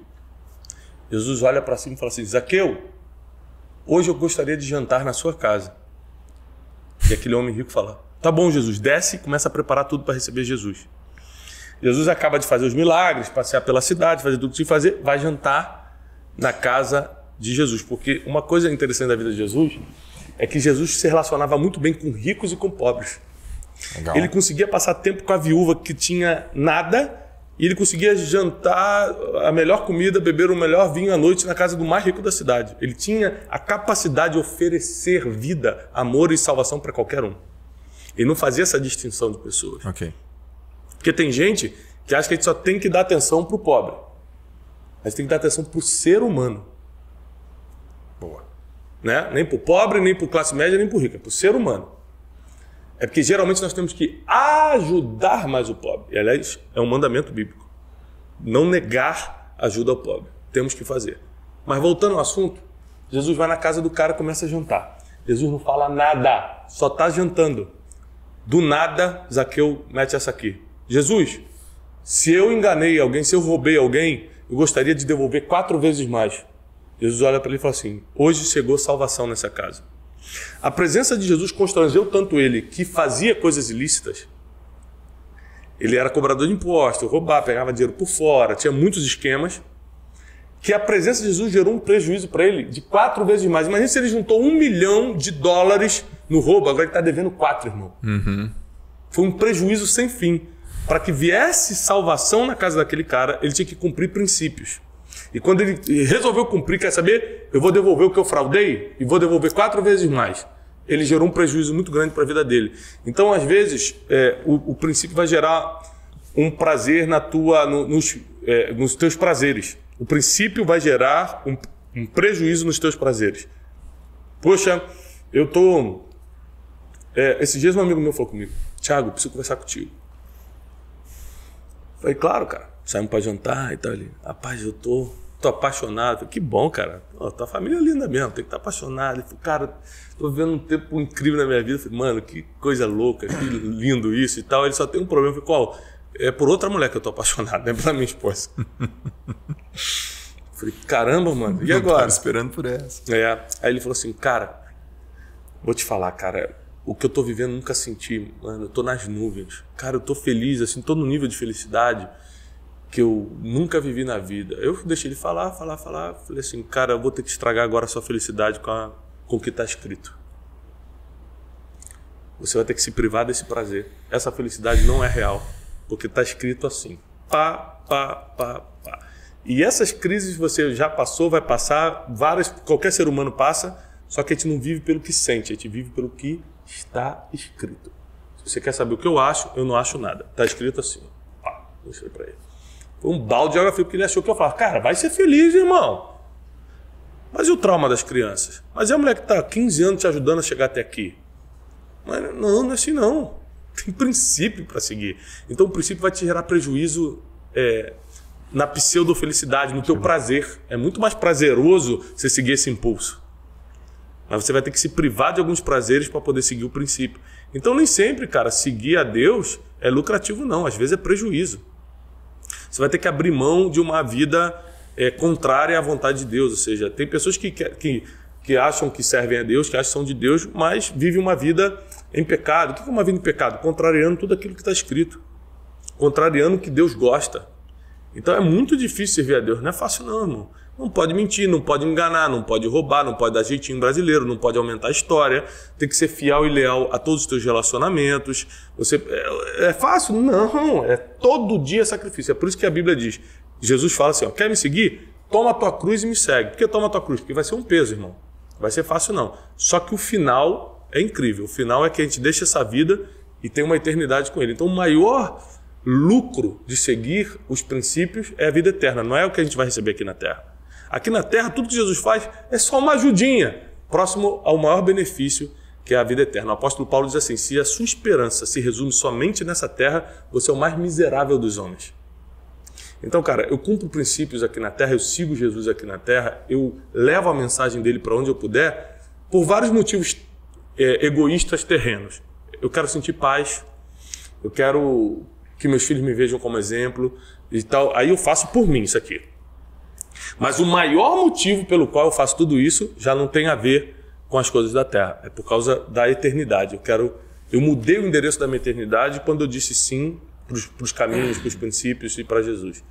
Jesus olha para cima e fala assim: Zaqueu, hoje eu gostaria de jantar na sua casa. E aquele homem rico fala: Tá bom, Jesus, desce e começa a preparar tudo para receber Jesus. Jesus acaba de fazer os milagres, passear pela cidade, fazer tudo o que se fazer, vai jantar na casa de Jesus. Porque uma coisa interessante da vida de Jesus é que Jesus se relacionava muito bem com ricos e com pobres. Legal. Ele conseguia passar tempo com a viúva que tinha nada e ele conseguia jantar a melhor comida, beber o melhor vinho à noite na casa do mais rico da cidade. Ele tinha a capacidade de oferecer vida, amor e salvação para qualquer um. Ele não fazia essa distinção de pessoas. Porque tem gente que acha que a gente só tem que dar atenção para o pobre. A gente tem que dar atenção para o ser humano. Né? Nem para o pobre, nem para classe média, nem para rico, é para o ser humano. É porque geralmente nós temos que ajudar mais o pobre. E, aliás, é um mandamento bíblico. Não negar ajuda ao pobre. Temos que fazer. Mas voltando ao assunto, Jesus vai na casa do cara e começa a jantar. Jesus não fala nada, só está jantando. Do nada, Zaqueu mete essa aqui. Jesus, se eu enganei alguém, se eu roubei alguém, eu gostaria de devolver quatro vezes mais. Jesus olha para ele e fala assim: Hoje chegou salvação nessa casa. A presença de Jesus constrangeu tanto ele que fazia coisas ilícitas. Ele era cobrador de impostos, roubava, pegava dinheiro por fora, tinha muitos esquemas. Que a presença de Jesus gerou um prejuízo para ele de quatro vezes mais. Imagina se ele juntou um milhão de dólares no roubo, agora ele está devendo quatro, irmão. Uhum. Foi um prejuízo sem fim. Para que viesse salvação na casa daquele cara, ele tinha que cumprir princípios. E quando ele resolveu cumprir, quer saber? Eu vou devolver o que eu fraudei e vou devolver quatro vezes mais. Ele gerou um prejuízo muito grande para a vida dele. Então, às vezes, é, o, o, princípio vai gerar um prazer na tua, no, nos, é, nos teus prazeres. O princípio vai gerar um, um prejuízo nos teus prazeres. Poxa, eu tô. É, esses dias um amigo meu falou comigo, Thiago, preciso conversar contigo. Falei, claro, cara. Saímos para jantar e tal. Ele, rapaz, eu tô, tô apaixonado. Que bom, cara. Ó, tua família é linda mesmo, tem que estar tá apaixonado. Ele falou, cara, tô vivendo um tempo incrível na minha vida. falei, mano, que coisa louca, que lindo isso e tal. Ele só tem um problema. falei, qual? É por outra mulher que eu tô apaixonado, não é pela minha esposa. Falei, caramba, mano, e agora? Tava esperando por essa. É. Aí ele falou assim, cara, vou te falar, cara, o que eu tô vivendo nunca senti, mano, eu tô nas nuvens. Cara, eu tô feliz, assim, tô no nível de felicidade que eu nunca vivi na vida. Eu deixei ele falar, falar, falar. Falei assim, cara, eu vou ter que estragar agora a sua felicidade com, a, com o que está escrito. Você vai ter que se privar desse prazer. Essa felicidade não é real, porque está escrito assim. Pá, pá, pá, pá. E essas crises você já passou, vai passar, várias, qualquer ser humano passa, só que a gente não vive pelo que sente, a gente vive pelo que está escrito. Se você quer saber o que eu acho, eu não acho nada. Está escrito assim. Pá, mostrei para ele. Foi um balde de água fria, porque ele achou que eu falava, cara, vai ser feliz, irmão. Mas e o trauma das crianças? Mas é a mulher que está 15 anos te ajudando a chegar até aqui. Mas é, não, não é assim não. Tem princípio para seguir. Então o princípio vai te gerar prejuízo é, na pseudo-felicidade, no teu prazer. É muito mais prazeroso você seguir esse impulso. Mas você vai ter que se privar de alguns prazeres para poder seguir o princípio. Então nem sempre, cara, seguir a Deus é lucrativo não. Às vezes é prejuízo. Você vai ter que abrir mão de uma vida é, contrária à vontade de Deus. Ou seja, tem pessoas que, que, que acham que servem a Deus, que acham que são de Deus, mas vivem uma vida em pecado. O que é uma vida em pecado? Contrariando tudo aquilo que está escrito. Contrariando o que Deus gosta. Então é muito difícil servir a Deus. Não é fácil, não, irmão. Não pode mentir, não pode enganar, não pode roubar, não pode dar jeitinho brasileiro, não pode aumentar a história, tem que ser fiel e leal a todos os teus relacionamentos. Você é, é fácil? Não, é todo dia sacrifício. É por isso que a Bíblia diz. Jesus fala assim: ó, quer me seguir? Toma a tua cruz e me segue. Por que toma a tua cruz? Porque vai ser um peso, irmão. Não vai ser fácil, não. Só que o final é incrível. O final é que a gente deixa essa vida e tem uma eternidade com ele. Então, o maior lucro de seguir os princípios é a vida eterna, não é o que a gente vai receber aqui na terra. Aqui na terra, tudo que Jesus faz é só uma ajudinha, próximo ao maior benefício que é a vida eterna. O apóstolo Paulo diz assim: se a sua esperança se resume somente nessa terra, você é o mais miserável dos homens. Então, cara, eu cumpro princípios aqui na terra, eu sigo Jesus aqui na terra, eu levo a mensagem dele para onde eu puder, por vários motivos é, egoístas terrenos. Eu quero sentir paz, eu quero que meus filhos me vejam como exemplo e tal. Aí eu faço por mim isso aqui. Mas o maior motivo pelo qual eu faço tudo isso já não tem a ver com as coisas da Terra. É por causa da eternidade. Eu quero. Eu mudei o endereço da minha eternidade quando eu disse sim para os caminhos, para os princípios e para Jesus.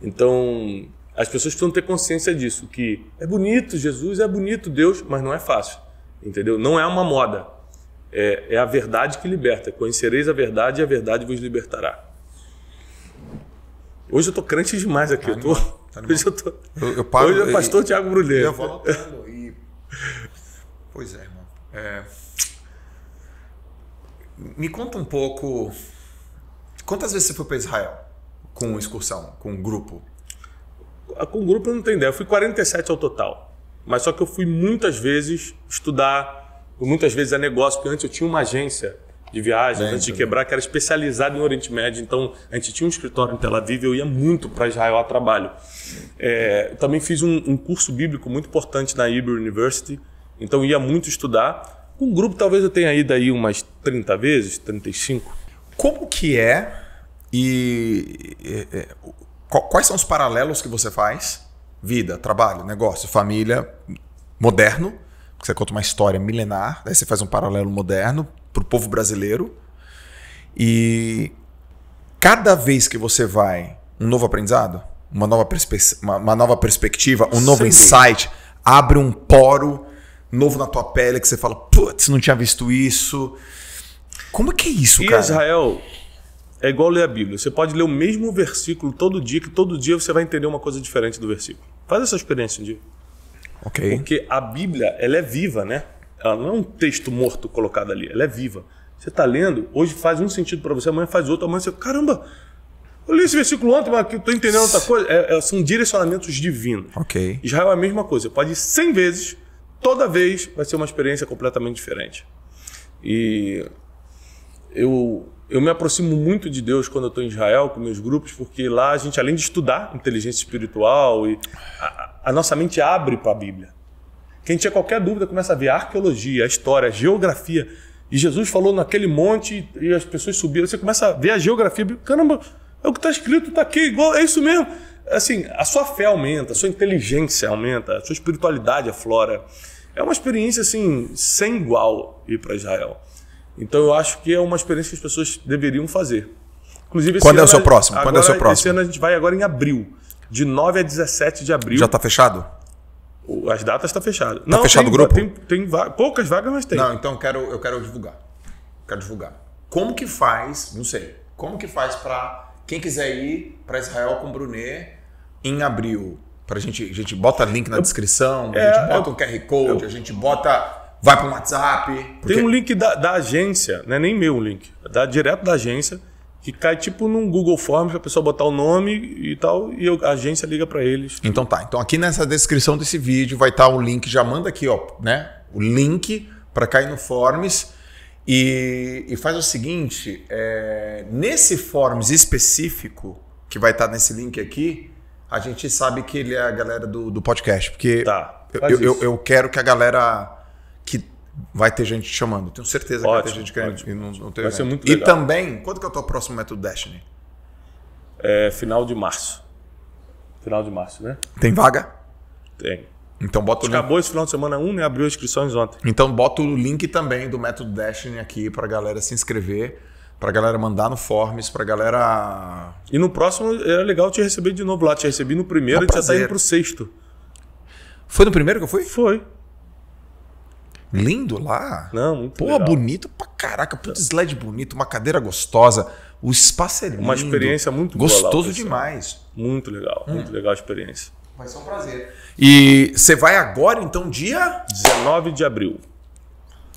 Então, as pessoas precisam ter consciência disso, que é bonito Jesus, é bonito Deus, mas não é fácil, entendeu? Não é uma moda. É, é a verdade que liberta. Conhecereis a verdade e a verdade vos libertará. Hoje eu tô crente demais aqui. Eu tô, Tá hoje eu tô. Eu, eu paro, hoje é pastor e, Tiago Brulheiro. Eu vou anotando. E... Pois é, irmão. É... Me conta um pouco. Quantas vezes você foi para Israel com excursão, com um grupo? Ah, com um grupo eu não tenho ideia. Eu fui 47 ao total. Mas só que eu fui muitas vezes estudar, muitas vezes a negócio, porque antes eu tinha uma agência de viagens, antes de quebrar, que era especializado em Oriente Médio. Então, a gente tinha um escritório em Tel Aviv e eu ia muito para Israel a trabalho. É, também fiz um, um, curso bíblico muito importante na Hebrew University, então ia muito estudar. Com um grupo, talvez eu tenha ido aí umas 30 vezes, 35. Como que é e, e, e quais são os paralelos que você faz? Vida, trabalho, negócio, família, moderno, porque você conta uma história milenar, daí você faz um paralelo moderno, para o povo brasileiro. E cada vez que você vai, um novo aprendizado, uma nova, perspe uma, uma nova perspectiva, um novo Sim. insight, abre um poro novo na tua pele que você fala, putz, não tinha visto isso. Como é que é isso, e cara? Israel é igual ler a Bíblia. Você pode ler o mesmo versículo todo dia, que todo dia você vai entender uma coisa diferente do versículo. Faz essa experiência um dia. Ok. Porque a Bíblia, ela é viva, né? Ela não é um texto morto colocado ali, ela é viva. Você está lendo, hoje faz um sentido para você, amanhã faz outro, amanhã você, caramba, eu li esse versículo ontem, mas estou entendendo outra coisa. É, é, são direcionamentos divinos. Ok. Israel é a mesma coisa, pode ir 100 vezes, toda vez vai ser uma experiência completamente diferente. E eu, eu me aproximo muito de Deus quando eu estou em Israel com meus grupos, porque lá a gente, além de estudar inteligência espiritual, e a, a nossa mente abre para a Bíblia. Quem tinha qualquer dúvida começa a ver a arqueologia, a história, a geografia. E Jesus falou naquele monte e as pessoas subiram. Você começa a ver a geografia. Caramba, é o que está escrito, está aqui, igual, é isso mesmo. Assim, a sua fé aumenta, a sua inteligência aumenta, a sua espiritualidade aflora. É uma experiência, assim, sem igual ir para Israel. Então eu acho que é uma experiência que as pessoas deveriam fazer. Inclusive, é Quando é o seu próximo? Agora, Quando é o seu próximo? Esse ano a gente vai agora em abril, de 9 a 17 de abril. Já está fechado? As datas está fechado. Tá não, fechado tem, o grupo? Tem, tem vaga, poucas vagas, mas tem. Não, então eu quero, eu quero divulgar. Quero divulgar. Como que faz, não sei, como que faz para quem quiser ir para Israel com Brunet em abril? Pra gente, a gente bota link na descrição, é, a gente bota eu, um QR Code, eu, a gente bota vai para o WhatsApp. Porque... Tem um link da, da agência, não é nem meu link, é da, direto da agência que cai tipo num Google Forms para a pessoa botar o nome e tal, e eu, a agência liga para eles. Então tá, então aqui nessa descrição desse vídeo vai estar tá o link, já manda aqui, ó, né? O link para cair no Forms. E, e faz o seguinte, é, nesse Forms específico, que vai estar tá nesse link aqui, a gente sabe que ele é a galera do, do podcast, porque tá, eu, eu, eu quero que a galera vai ter gente te chamando. Tenho certeza ótimo, que vai ter gente querendo. Ótimo, e, não, não vai ser muito legal. e também, quando que é o teu próximo método Destiny? É final de março. Final de março, né? Tem vaga? Tem. Então bota o Acabou esse final de semana um, né? Abriu as inscrições ontem. Então bota o link também do método Destiny aqui pra galera se inscrever, pra galera mandar no Forms, pra galera. E no próximo era é legal te receber de novo lá. Te recebi no primeiro é e já tá indo pro sexto. Foi no primeiro que eu fui? Foi lindo lá. Não, muito Pô, legal. bonito pra caraca. Puta slide bonito, uma cadeira gostosa. O espaço é lindo. Uma experiência muito Gostoso lá, demais. Muito legal, hum. muito legal a experiência. Vai ser é um prazer. E você vai agora, então, dia? 19 de abril.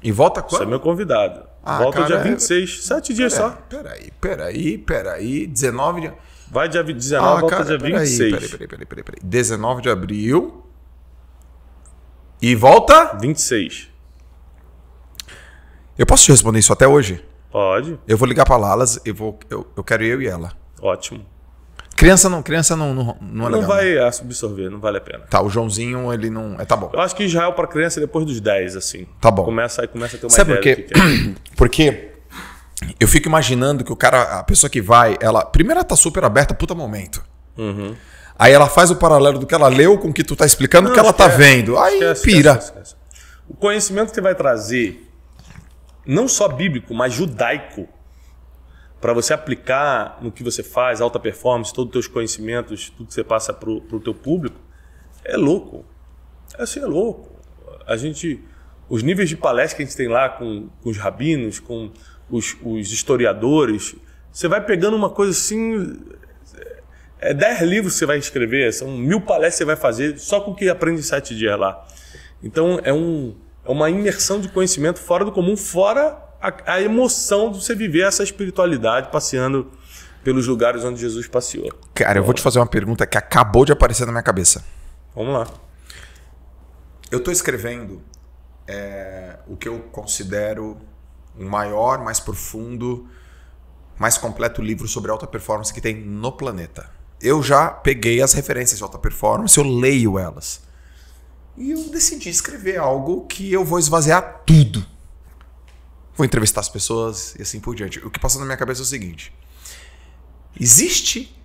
E volta quando? Você é meu convidado. Ah, volta cara, dia 26, é... sete dias pera, só. Peraí, peraí, peraí. 19 de. Vai dia 19, ah, volta cara, dia 26. Peraí, peraí, peraí, peraí, peraí. 19 de abril. E volta? 26. Eu posso te responder isso até hoje? Pode. Eu vou ligar para Lalas, eu, vou, eu, eu quero eu e ela. Ótimo. Criança não, criança não, não, não é legal. Não vai né? absorver, não vale a pena. Tá, o Joãozinho, ele não. É, tá bom. Eu acho que Israel é para criança depois dos 10, assim. Tá bom. Começa, aí começa a ter uma Sabe ideia. Sabe por quê? É. *clears throat* Porque eu fico imaginando que o cara, a pessoa que vai, ela. Primeiro ela tá super aberta, puta momento. Uhum. Aí ela faz o paralelo do que ela leu com o que tu tá explicando, o que ela tá esquece, tá vendo. Aí esquece, pira. Esquece, esquece. O conhecimento que vai trazer não só bíblico, mas judaico, para você aplicar no que você faz, alta performance, todos os teus conhecimentos, tudo que você passa para o teu público, é louco. É assim é louco. A gente, os níveis de palestra que a gente tem lá com, com os rabinos, com os, os historiadores, você vai pegando uma coisa assim, é 10 é livros que você vai escrever, são mil palestras que você vai fazer só com o que aprende em 7 dias lá. Então é um é uma imersão de conhecimento fora do comum, fora a, a emoção de você viver essa espiritualidade passeando pelos lugares onde Jesus passeou. Cara, eu vou te fazer uma pergunta que acabou de aparecer na minha cabeça. Vamos lá. Eu estou escrevendo é, o que eu considero o maior, mais profundo, mais completo livro sobre alta performance que tem no planeta. Eu já peguei as referências de alta performance, eu leio elas. E eu decidi escrever algo que eu vou esvaziar tudo. Vou entrevistar as pessoas e assim por diante. O que passou na minha cabeça é o seguinte: existe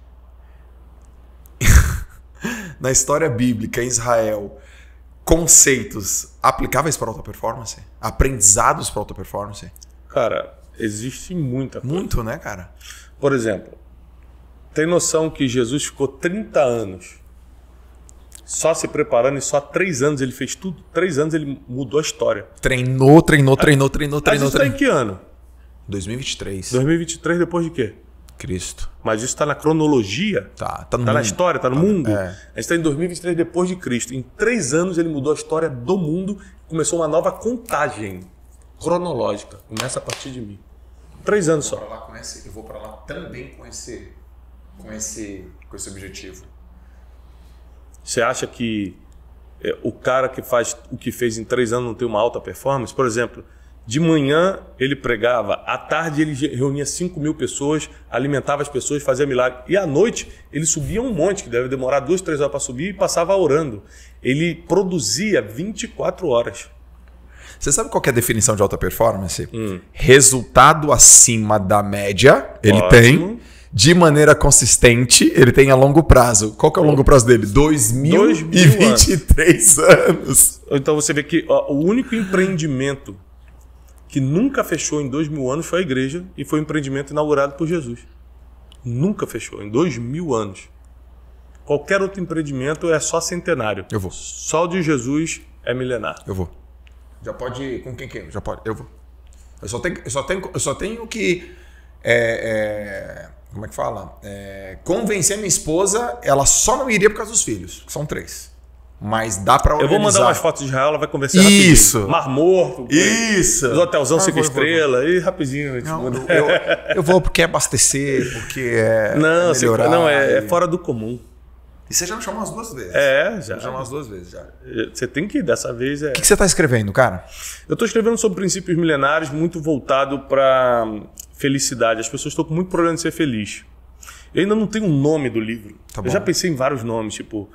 *laughs* na história bíblica em Israel conceitos aplicáveis para alta performance? Aprendizados para alta performance? Cara, existe muita coisa. Muito, né, cara? Por exemplo, tem noção que Jesus ficou 30 anos só se preparando, e só três anos ele fez tudo. Três anos ele mudou a história. Treinou, treinou, treinou, treinou, treinou. Mas isso tá em que ano? 2023. 2023 depois de quê? Cristo. Mas isso está na cronologia? Tá. Tá, no tá na história, tá no tá, mundo? É. A gente está em 2023 depois de Cristo. Em três anos ele mudou a história do mundo. Começou uma nova contagem cronológica. Começa a partir de mim. Três anos só. eu vou para lá também com esse, com, esse, com esse objetivo. Você acha que é, o cara que faz o que fez em três anos não tem uma alta performance? Por exemplo, de manhã ele pregava, à tarde ele reunia 5 mil pessoas, alimentava as pessoas, fazia milagre. E à noite ele subia um monte, que deve demorar duas, três horas para subir, e passava orando. Ele produzia 24 horas. Você sabe qual é a definição de alta performance? Hum. Resultado acima da média, ele Ótimo. tem de maneira consistente, ele tem a longo prazo. Qual que é o longo prazo dele? 2023 anos. anos. Então você vê que ó, o único empreendimento que nunca fechou em dois mil anos foi a igreja e foi um empreendimento inaugurado por Jesus. Nunca fechou, em dois mil anos. Qualquer outro empreendimento é só centenário. Eu vou. Só o de Jesus é milenar. Eu vou. Já pode ir com quem quer, já pode. Eu vou. Eu só tenho, eu só tenho, eu só tenho que é, é, como é que fala? É, convencer minha esposa, ela só não iria por causa dos filhos, que são três. Mas dá pra organizar. Eu vou mandar umas fotos de Israel, ela vai conversar Isso. Mar Morto. Isso. Eh, os hotelzão ah, cinco estrelas. E rapidinho. Não, eu, eu, *laughs* eu, vou porque é abastecer, porque é Não, melhorar, não é, e... é, fora do comum. E você já me chamou umas duas vezes. É, já. Me chamou umas duas vezes já. Eh, você tem que ir, dessa vez é... O que, que você está escrevendo, cara? Eu estou escrevendo sobre princípios milenares muito voltado para felicidade. As pessoas estão com muito problema de ser feliz. Eu ainda não tenho um nome do livro. Tá eu já pensei em vários nomes, tipo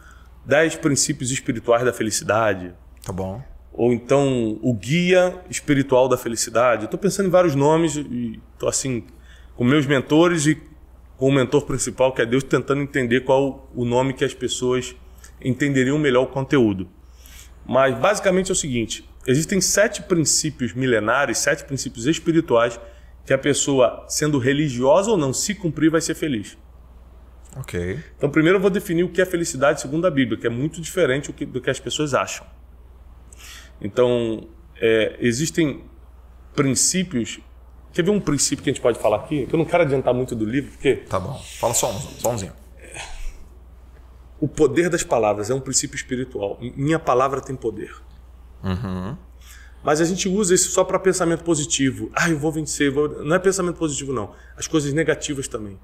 10 princípios espirituais da felicidade. Tá bom. Ou então o guia espiritual da felicidade. Estou pensando em vários nomes e estou assim com meus mentores e com o mentor principal que é Deus tentando entender qual o nome que as pessoas entenderiam melhor o conteúdo. Mas basicamente é o seguinte: existem sete princípios milenares, sete princípios espirituais que a pessoa, sendo religiosa ou não, se cumprir, vai ser feliz. Ok. Então, primeiro eu vou definir o que é felicidade segundo a Bíblia, que é muito diferente do que, do que as pessoas acham. Então, é, existem princípios. Quer ver um princípio que a gente pode falar aqui? Que eu não quero adiantar muito do livro, porque. Tá bom. Fala só um, só umzinho. O poder das palavras é um princípio espiritual. Minha palavra tem poder. Uhum. Mas a gente usa isso só para pensamento positivo. Ah, eu vou vencer. Vou... Não é pensamento positivo, não. As coisas negativas também.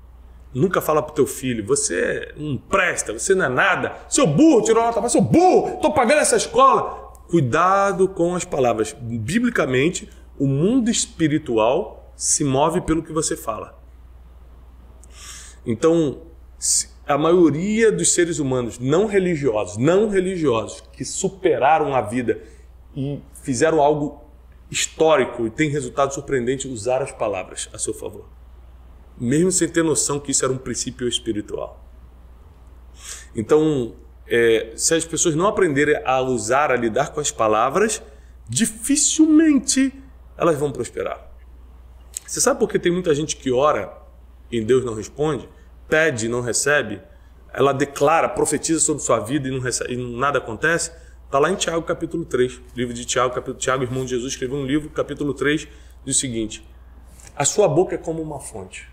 Nunca fala pro teu filho, você não é presta, você não é nada. Seu burro tirou nota baixa, seu burro, tô pagando essa escola. Cuidado com as palavras. Biblicamente, o mundo espiritual se move pelo que você fala. Então, a maioria dos seres humanos não religiosos, não religiosos, que superaram a vida e fizeram algo histórico e tem resultado surpreendente usar as palavras a seu favor. Mesmo sem ter noção que isso era um princípio espiritual. Então, é, se as pessoas não aprenderem a usar, a lidar com as palavras, dificilmente elas vão prosperar. Você sabe por que tem muita gente que ora e Deus não responde, pede e não recebe, ela declara, profetiza sobre sua vida e, não recebe, e nada acontece? Está lá em Tiago, capítulo 3. Livro de Tiago, capítulo, Tiago, irmão de Jesus, escreveu um livro, capítulo 3, diz o seguinte: A sua boca é como uma fonte,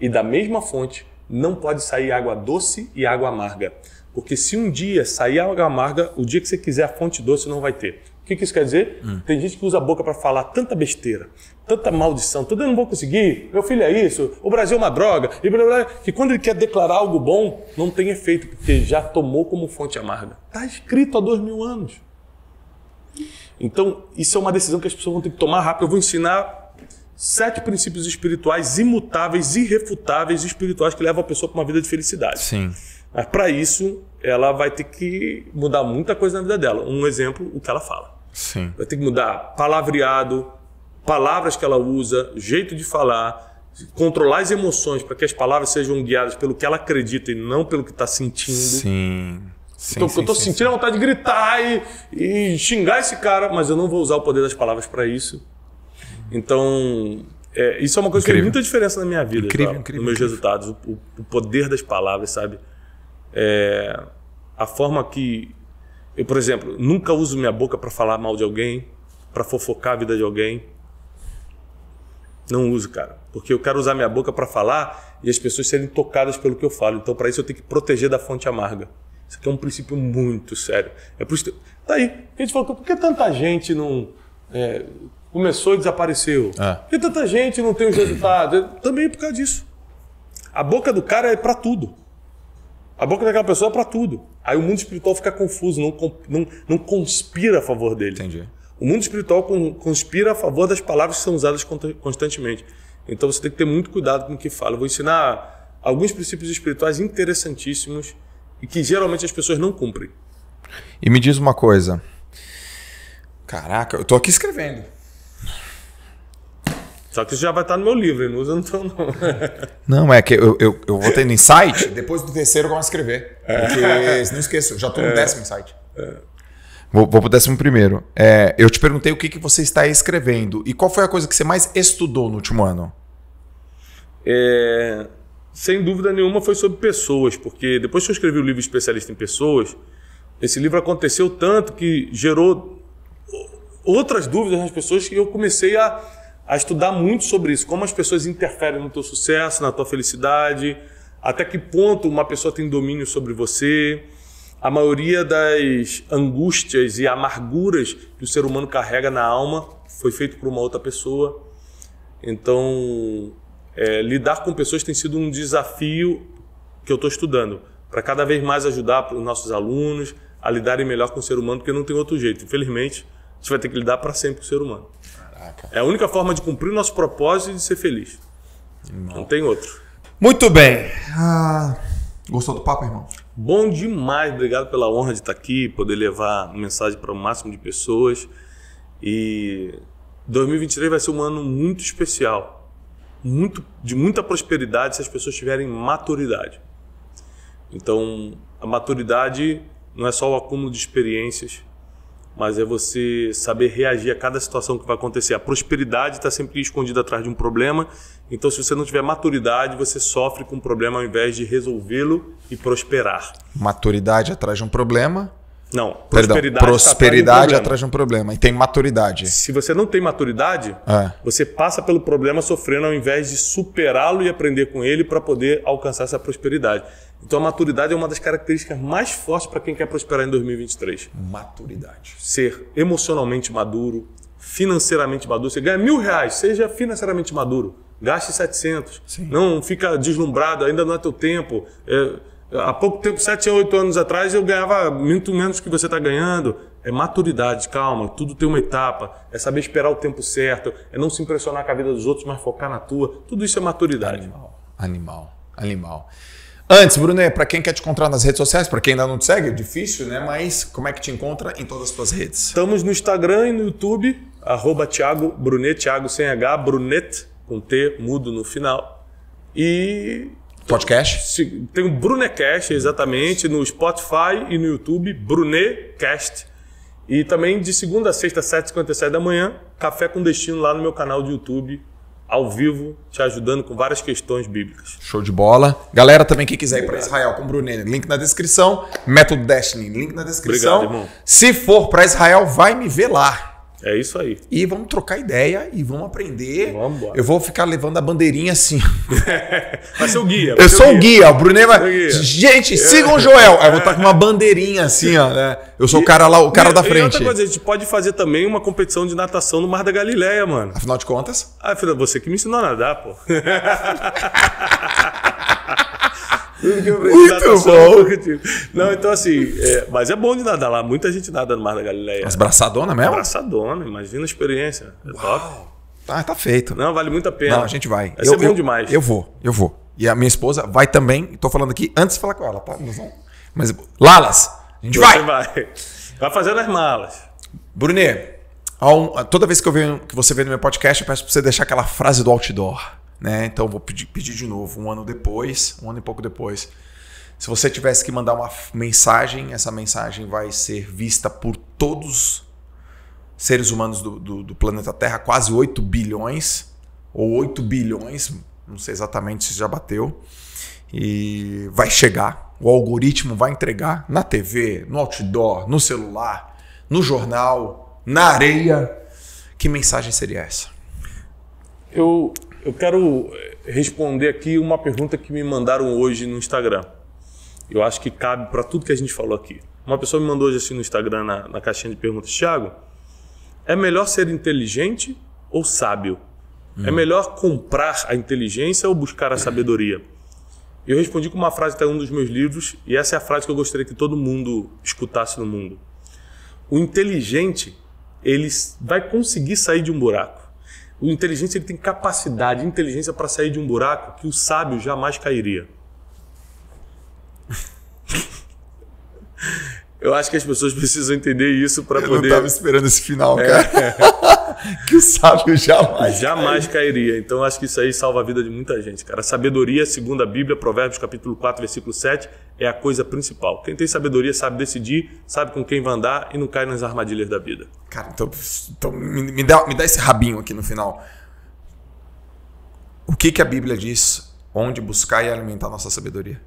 e da mesma fonte não pode sair água doce e água amarga. Porque se um dia sair água amarga, o dia que você quiser a fonte doce não vai ter. O que, que isso quer dizer? Hum. Tem gente que usa a boca para falar tanta besteira, tanta maldição, tudo eu não vou conseguir, meu filho é isso, o Brasil é uma droga, e blá, blá, que quando ele quer declarar algo bom, não tem efeito, porque já tomou como fonte amarga. Está escrito há dois mil anos. Então, isso é uma decisão que as pessoas vão ter que tomar rápido. Eu vou ensinar sete princípios espirituais imutáveis, irrefutáveis, espirituais que levam a pessoa para uma vida de felicidade. Sim. Mas para isso, ela vai ter que mudar muita coisa na vida dela. Um exemplo, o que ela fala. Sim. Vai ter que mudar palavreado, palavras que ela usa, jeito de falar, controlar as emoções para que as palavras sejam guiadas pelo que ela acredita e não pelo que está sentindo. Sim. Sim, então, sim, eu estou sentindo a é vontade de gritar e, e xingar esse cara, mas eu não vou usar o poder das palavras para isso. Então, é, isso é uma coisa incrível. que fez muita diferença na minha vida, incrível, tá? incrível, nos meus incrível. resultados. O, o, poder das palavras, sabe? É, a forma que. Eu, por exemplo, nunca uso minha boca para falar mal de alguém, para fofocar a vida de alguém. Não uso, cara. Porque eu quero usar minha boca para falar e as pessoas serem tocadas pelo que eu falo. Então, para isso, eu tenho que proteger da fonte amarga. Isso aqui é um princípio muito sério. É por isso. Tá aí. A gente falou, por que tanta gente não. É, começou e desapareceu? É. Por que tanta gente não tem os resultados? *clears throat* Também é por causa disso. A boca do cara é para tudo. A boca daquela pessoa é para tudo. Aí o mundo espiritual fica confuso, não, não, não conspira a favor dele. Entendi. O mundo espiritual conspira a favor das palavras que são usadas constantemente. Então você tem que ter muito cuidado com o que fala. Eu vou ensinar alguns princípios espirituais interessantíssimos e que geralmente as pessoas não cumprem. E me diz uma coisa. Caraca, eu tô aqui escrevendo. Só que isso já vai estar no meu livro, não usa não não. *laughs* Não, é que eu, eu, eu vou tendo insight, depois do terceiro eu começo a escrever. É. Porque não esqueço, já tô no é, décimo insight. É. Vou, vou pro décimo primeiro. É, eu te perguntei o que, que você está escrevendo e qual foi a coisa que você mais estudou no último ano? É, sem dúvida nenhuma foi sobre pessoas, porque depois que eu escrevi o livro Especialista em Pessoas, esse livro aconteceu tanto que gerou outras dúvidas nas pessoas que eu comecei a, a estudar muito sobre isso, como as pessoas interferem no teu sucesso, na tua felicidade, até que ponto uma pessoa tem domínio sobre você a maioria das angústias e amarguras que o ser humano carrega na alma foi feito por uma outra pessoa. Então, é, lidar com pessoas tem sido um desafio que eu estou estudando, para cada vez mais ajudar os nossos alunos a lidarem melhor com o ser humano, porque não tem outro jeito. Infelizmente, a gente vai ter que lidar para sempre com o ser humano. Caraca. É a única forma de cumprir o nosso propósito e de ser feliz. Não, não tem outro. Muito bem. Ah, gostou do papo, irmão? Bom demais, obrigado pela honra de estar aqui, poder levar mensagem para o máximo de pessoas. E 2023 vai ser um ano muito especial, muito de muita prosperidade se as pessoas tiverem maturidade. Então, a maturidade não é só o acúmulo de experiências, mas é você saber reagir a cada situação que vai acontecer. A prosperidade está sempre escondida atrás de um problema então, se você não tiver maturidade, você sofre com um problema ao invés de resolvê-lo e prosperar. Maturidade atrás de um problema? Não, prosperidade, Perdão, prosperidade tá atrás de um problema. E tem maturidade. Se você não tem maturidade, é. você passa pelo problema sofrendo ao invés de superá-lo e aprender com ele para poder alcançar essa prosperidade. Então a maturidade é uma das características mais fortes para quem quer prosperar em 2023. Maturidade. Ser emocionalmente maduro, financeiramente maduro. Você ganha mil reais, seja financeiramente maduro. Gaste 700. Sim. Não fica deslumbrado, ainda não é teu tempo. É, há pouco tempo, 7 ou 8 anos atrás, eu ganhava muito menos que você está ganhando. É maturidade, calma, tudo tem uma etapa. É saber esperar o tempo certo, é não se impressionar com a vida dos outros, mas focar na tua. Tudo isso é maturidade. Animal, animal, animal. Antes, Bruno, é para quem quer te encontrar nas redes sociais, para quem ainda não te segue, é difícil, né? Mas como é que te encontra em todas as tuas redes? Estamos no Instagram e no YouTube, arroba Thiago Brunet, Thiago sem H, Brunet com T, mudo no final. E. Podcast? Tem o Brunecast, exatamente, no Spotify e no YouTube, Brunecast. E também de segunda a sexta, 7h57 da manhã, Café com Destino lá no meu canal do YouTube, ao vivo, te ajudando com várias questões bíblicas. Show de bola. Galera também que quiser ir para Israel com o Brunene, link na descrição. Método Destiny, link na descrição. Obrigado, irmão. Se for para Israel, vai me ver lá. É isso aí. E vamos trocar ideia e vamos aprender. Vamos embora. Eu vou ficar levando a bandeirinha assim. *laughs* vai ser o guia. Eu sou o guia. O Brunei vai. gente, sigam o Joel. eu vou estar tá com uma bandeirinha assim, ó. Né? Eu sou e, o cara lá, o cara e, da frente. E outra coisa, a gente pode fazer também uma competição de natação no Mar da Galileia, mano. Afinal de contas. Ah, filha, você que me ensinou a nadar, pô. *laughs* Muito bom! Não, então assim, é, mas é bom de nadar lá. Muita gente nada no Mar da Galileia. As braçadonas mesmo? Braçadona, imagina a experiência. É Uau. top. tá tá feito. Não, vale muito a pena. Não, a gente vai. Vai é eu, ser bom eu, demais. Eu vou, eu vou. E a minha esposa vai também. Estou falando aqui antes de falar com ela, tá? Mas, Lalas, a gente vai. vai. Vai fazendo as malas. Brunet, toda vez que, eu venho, que você vem no meu podcast, eu peço para você deixar aquela frase do outdoor. Né? Então vou pedir, pedir de novo, um ano depois, um ano e pouco depois. Se você tivesse que mandar uma mensagem, essa mensagem vai ser vista por todos seres humanos do, do, do planeta Terra, quase 8 bilhões, ou 8 bilhões, não sei exatamente se já bateu, e vai chegar. O algoritmo vai entregar na TV, no outdoor, no celular, no jornal, na areia. Que mensagem seria essa? Eu, eu quero responder aqui uma pergunta que me mandaram hoje no Instagram. Eu acho que cabe para tudo que a gente falou aqui. Uma pessoa me mandou hoje assim no Instagram, na, na caixinha de perguntas: Thiago, é melhor ser inteligente ou sábio? É hum. É melhor comprar a inteligência ou buscar a sabedoria? Eu respondi com uma frase que tá em um dos meus livros, e essa é a frase que eu gostaria que todo mundo escutasse no mundo. O inteligente, ele vai conseguir sair de um buraco o inteligente ele tem capacidade, inteligência para sair de um buraco que o sábio jamais cairia. *laughs* Eu acho que as pessoas precisam entender isso para poder. Eu não estava esperando esse final, é. cara. *laughs* que o sábio jamais. Jamais cairia. Então acho que isso aí salva a vida de muita gente, cara. Sabedoria, segundo a Bíblia, Provérbios capítulo 4, versículo 7, é a coisa principal. Quem tem sabedoria sabe decidir, sabe com quem vai andar e não cai nas armadilhas da vida. Cara, então, então me, me, dá, me dá esse rabinho aqui no final. O que, que a Bíblia diz onde buscar e alimentar nossa sabedoria?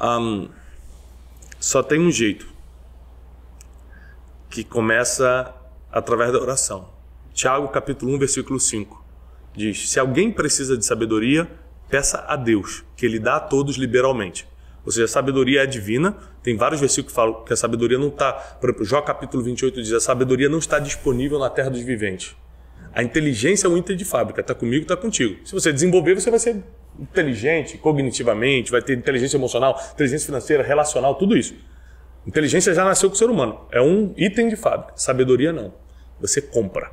Um, só tem um jeito que começa através da oração. Tiago capítulo 1, versículo 5 diz: "Se alguém precisa de sabedoria, peça a Deus, que ele dá a todos liberalmente." Ou seja, a sabedoria é divina. Tem vários versículos que falam que a sabedoria não está. Por exemplo, Jó capítulo 28 diz: a sabedoria não está disponível na terra dos viventes. A inteligência é um item de fábrica, está comigo, está contigo. Se você desenvolver, você vai ser inteligente cognitivamente, vai ter inteligência emocional, inteligência financeira, relacional, tudo isso. Inteligência já nasceu com o ser humano. É um item de fábrica. Sabedoria não. Você compra.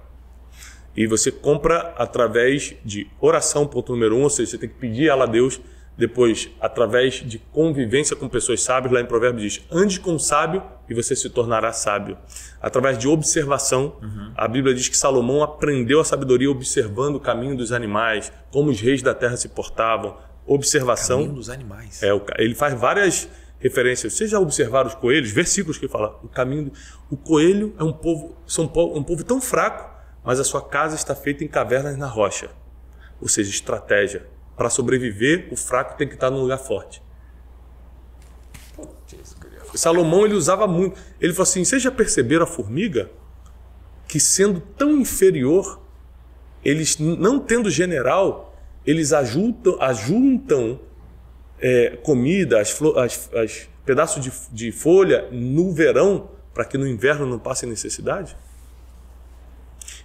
E você compra através de oração, ponto número um, ou seja, você tem que pedir ela a Deus. Depois, através de convivência com pessoas sábias, lá em Provérbios diz: ande com o sábio e você se tornará sábio. Através de observação, uhum. a Bíblia diz que Salomão aprendeu a sabedoria observando o caminho dos animais, como os reis da terra se portavam. Observação. O caminho dos animais. É, ele faz várias Referências. Vocês já observaram os coelhos, versículos que fala o caminho do... O coelho é um povo, são um povo, um povo tão fraco, mas a sua casa está feita em cavernas na rocha. Ou seja, estratégia. Para sobreviver, o fraco tem que estar num lugar forte. Salomão ele usava muito. Ele falou assim: vocês já perceberam a formiga? Que sendo tão inferior, eles não tendo general, eles ajuntam, ajuntam é, comida, as, as, as pedaços de, de folha no verão, para que no inverno não passe necessidade?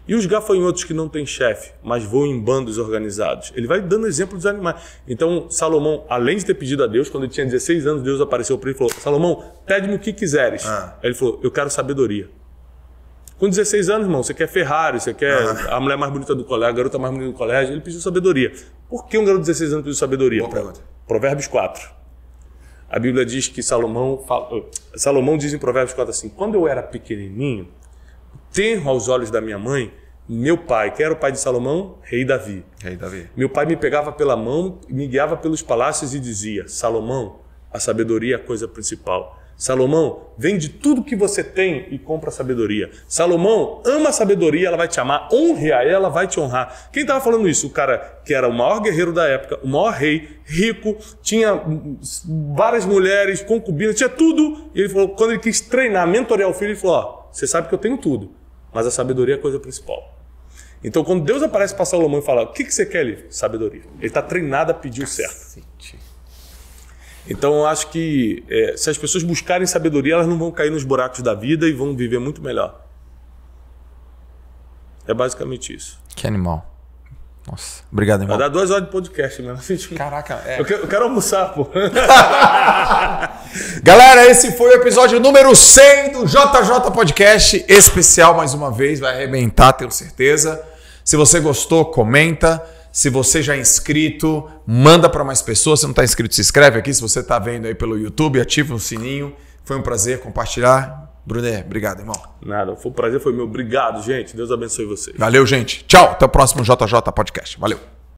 E os gafanhotos que não têm chefe, mas voam em bandos organizados? Ele vai dando exemplo dos animais. Então, Salomão, além de ter pedido a Deus, quando ele tinha 16 anos, Deus apareceu para ele e falou: Salomão, pede-me o que quiseres. Ah. Aí ele falou: Eu quero sabedoria. Com 16 anos, irmão, você quer Ferrari, você quer ah. a mulher mais bonita do colégio, a garota mais bonita do colégio. Ele pediu sabedoria. Por que um garoto de 16 anos pediu sabedoria? Boa pergunta. Provérbios 4. A Bíblia diz que Salomão, eh, Salomão diz em Provérbios 4 assim: Quando eu era pequenininho, tenro aos olhos da minha mãe, meu pai, que era o pai de Salomão, rei Davi. Rei Davi. Meu pai me pegava pela mão, me guiava pelos palácios e dizia: Salomão, a sabedoria é a coisa principal. Salomão, vende tudo que você tem e compra sabedoria. Salomão, ama a sabedoria, ela vai te amar, honre a ela, vai te honrar. Quem estava falando isso? O cara que era o maior guerreiro da época, o maior rei, rico, tinha várias mulheres, concubinas, tinha tudo. E ele falou, quando ele quis treinar, mentorear o filho, ele falou: Ó, você sabe que eu tenho tudo, mas a sabedoria é a coisa principal. Então, quando Deus aparece para Salomão e fala: O que, que você quer? ali? sabedoria. Ele está treinado a pedir o certo. Cacete. Então, eu acho que é, se as pessoas buscarem sabedoria, elas não vão cair nos buracos da vida e vão viver muito melhor. É basicamente isso. Que animal. Nossa. Obrigado, irmão. Vai dar duas horas de podcast, mano. Né? *laughs* Caraca, é. eu, quero, eu quero, almoçar, pô. *laughs* Galera, esse foi o episódio número 100 do JJ Podcast. Especial mais uma vez, vai arrebentar, tenho certeza. Se você gostou, comenta. Se você já é inscrito, manda para mais pessoas. Se não está inscrito, se inscreve aqui. Se você está vendo aí pelo YouTube, ativa o sininho. Foi um prazer compartilhar. Brunet, é, obrigado, irmão. Nada, foi um prazer, foi meu. Obrigado, gente. Deus abençoe vocês. Valeu, gente. Tchau. Até o próximo JJ Podcast. Valeu.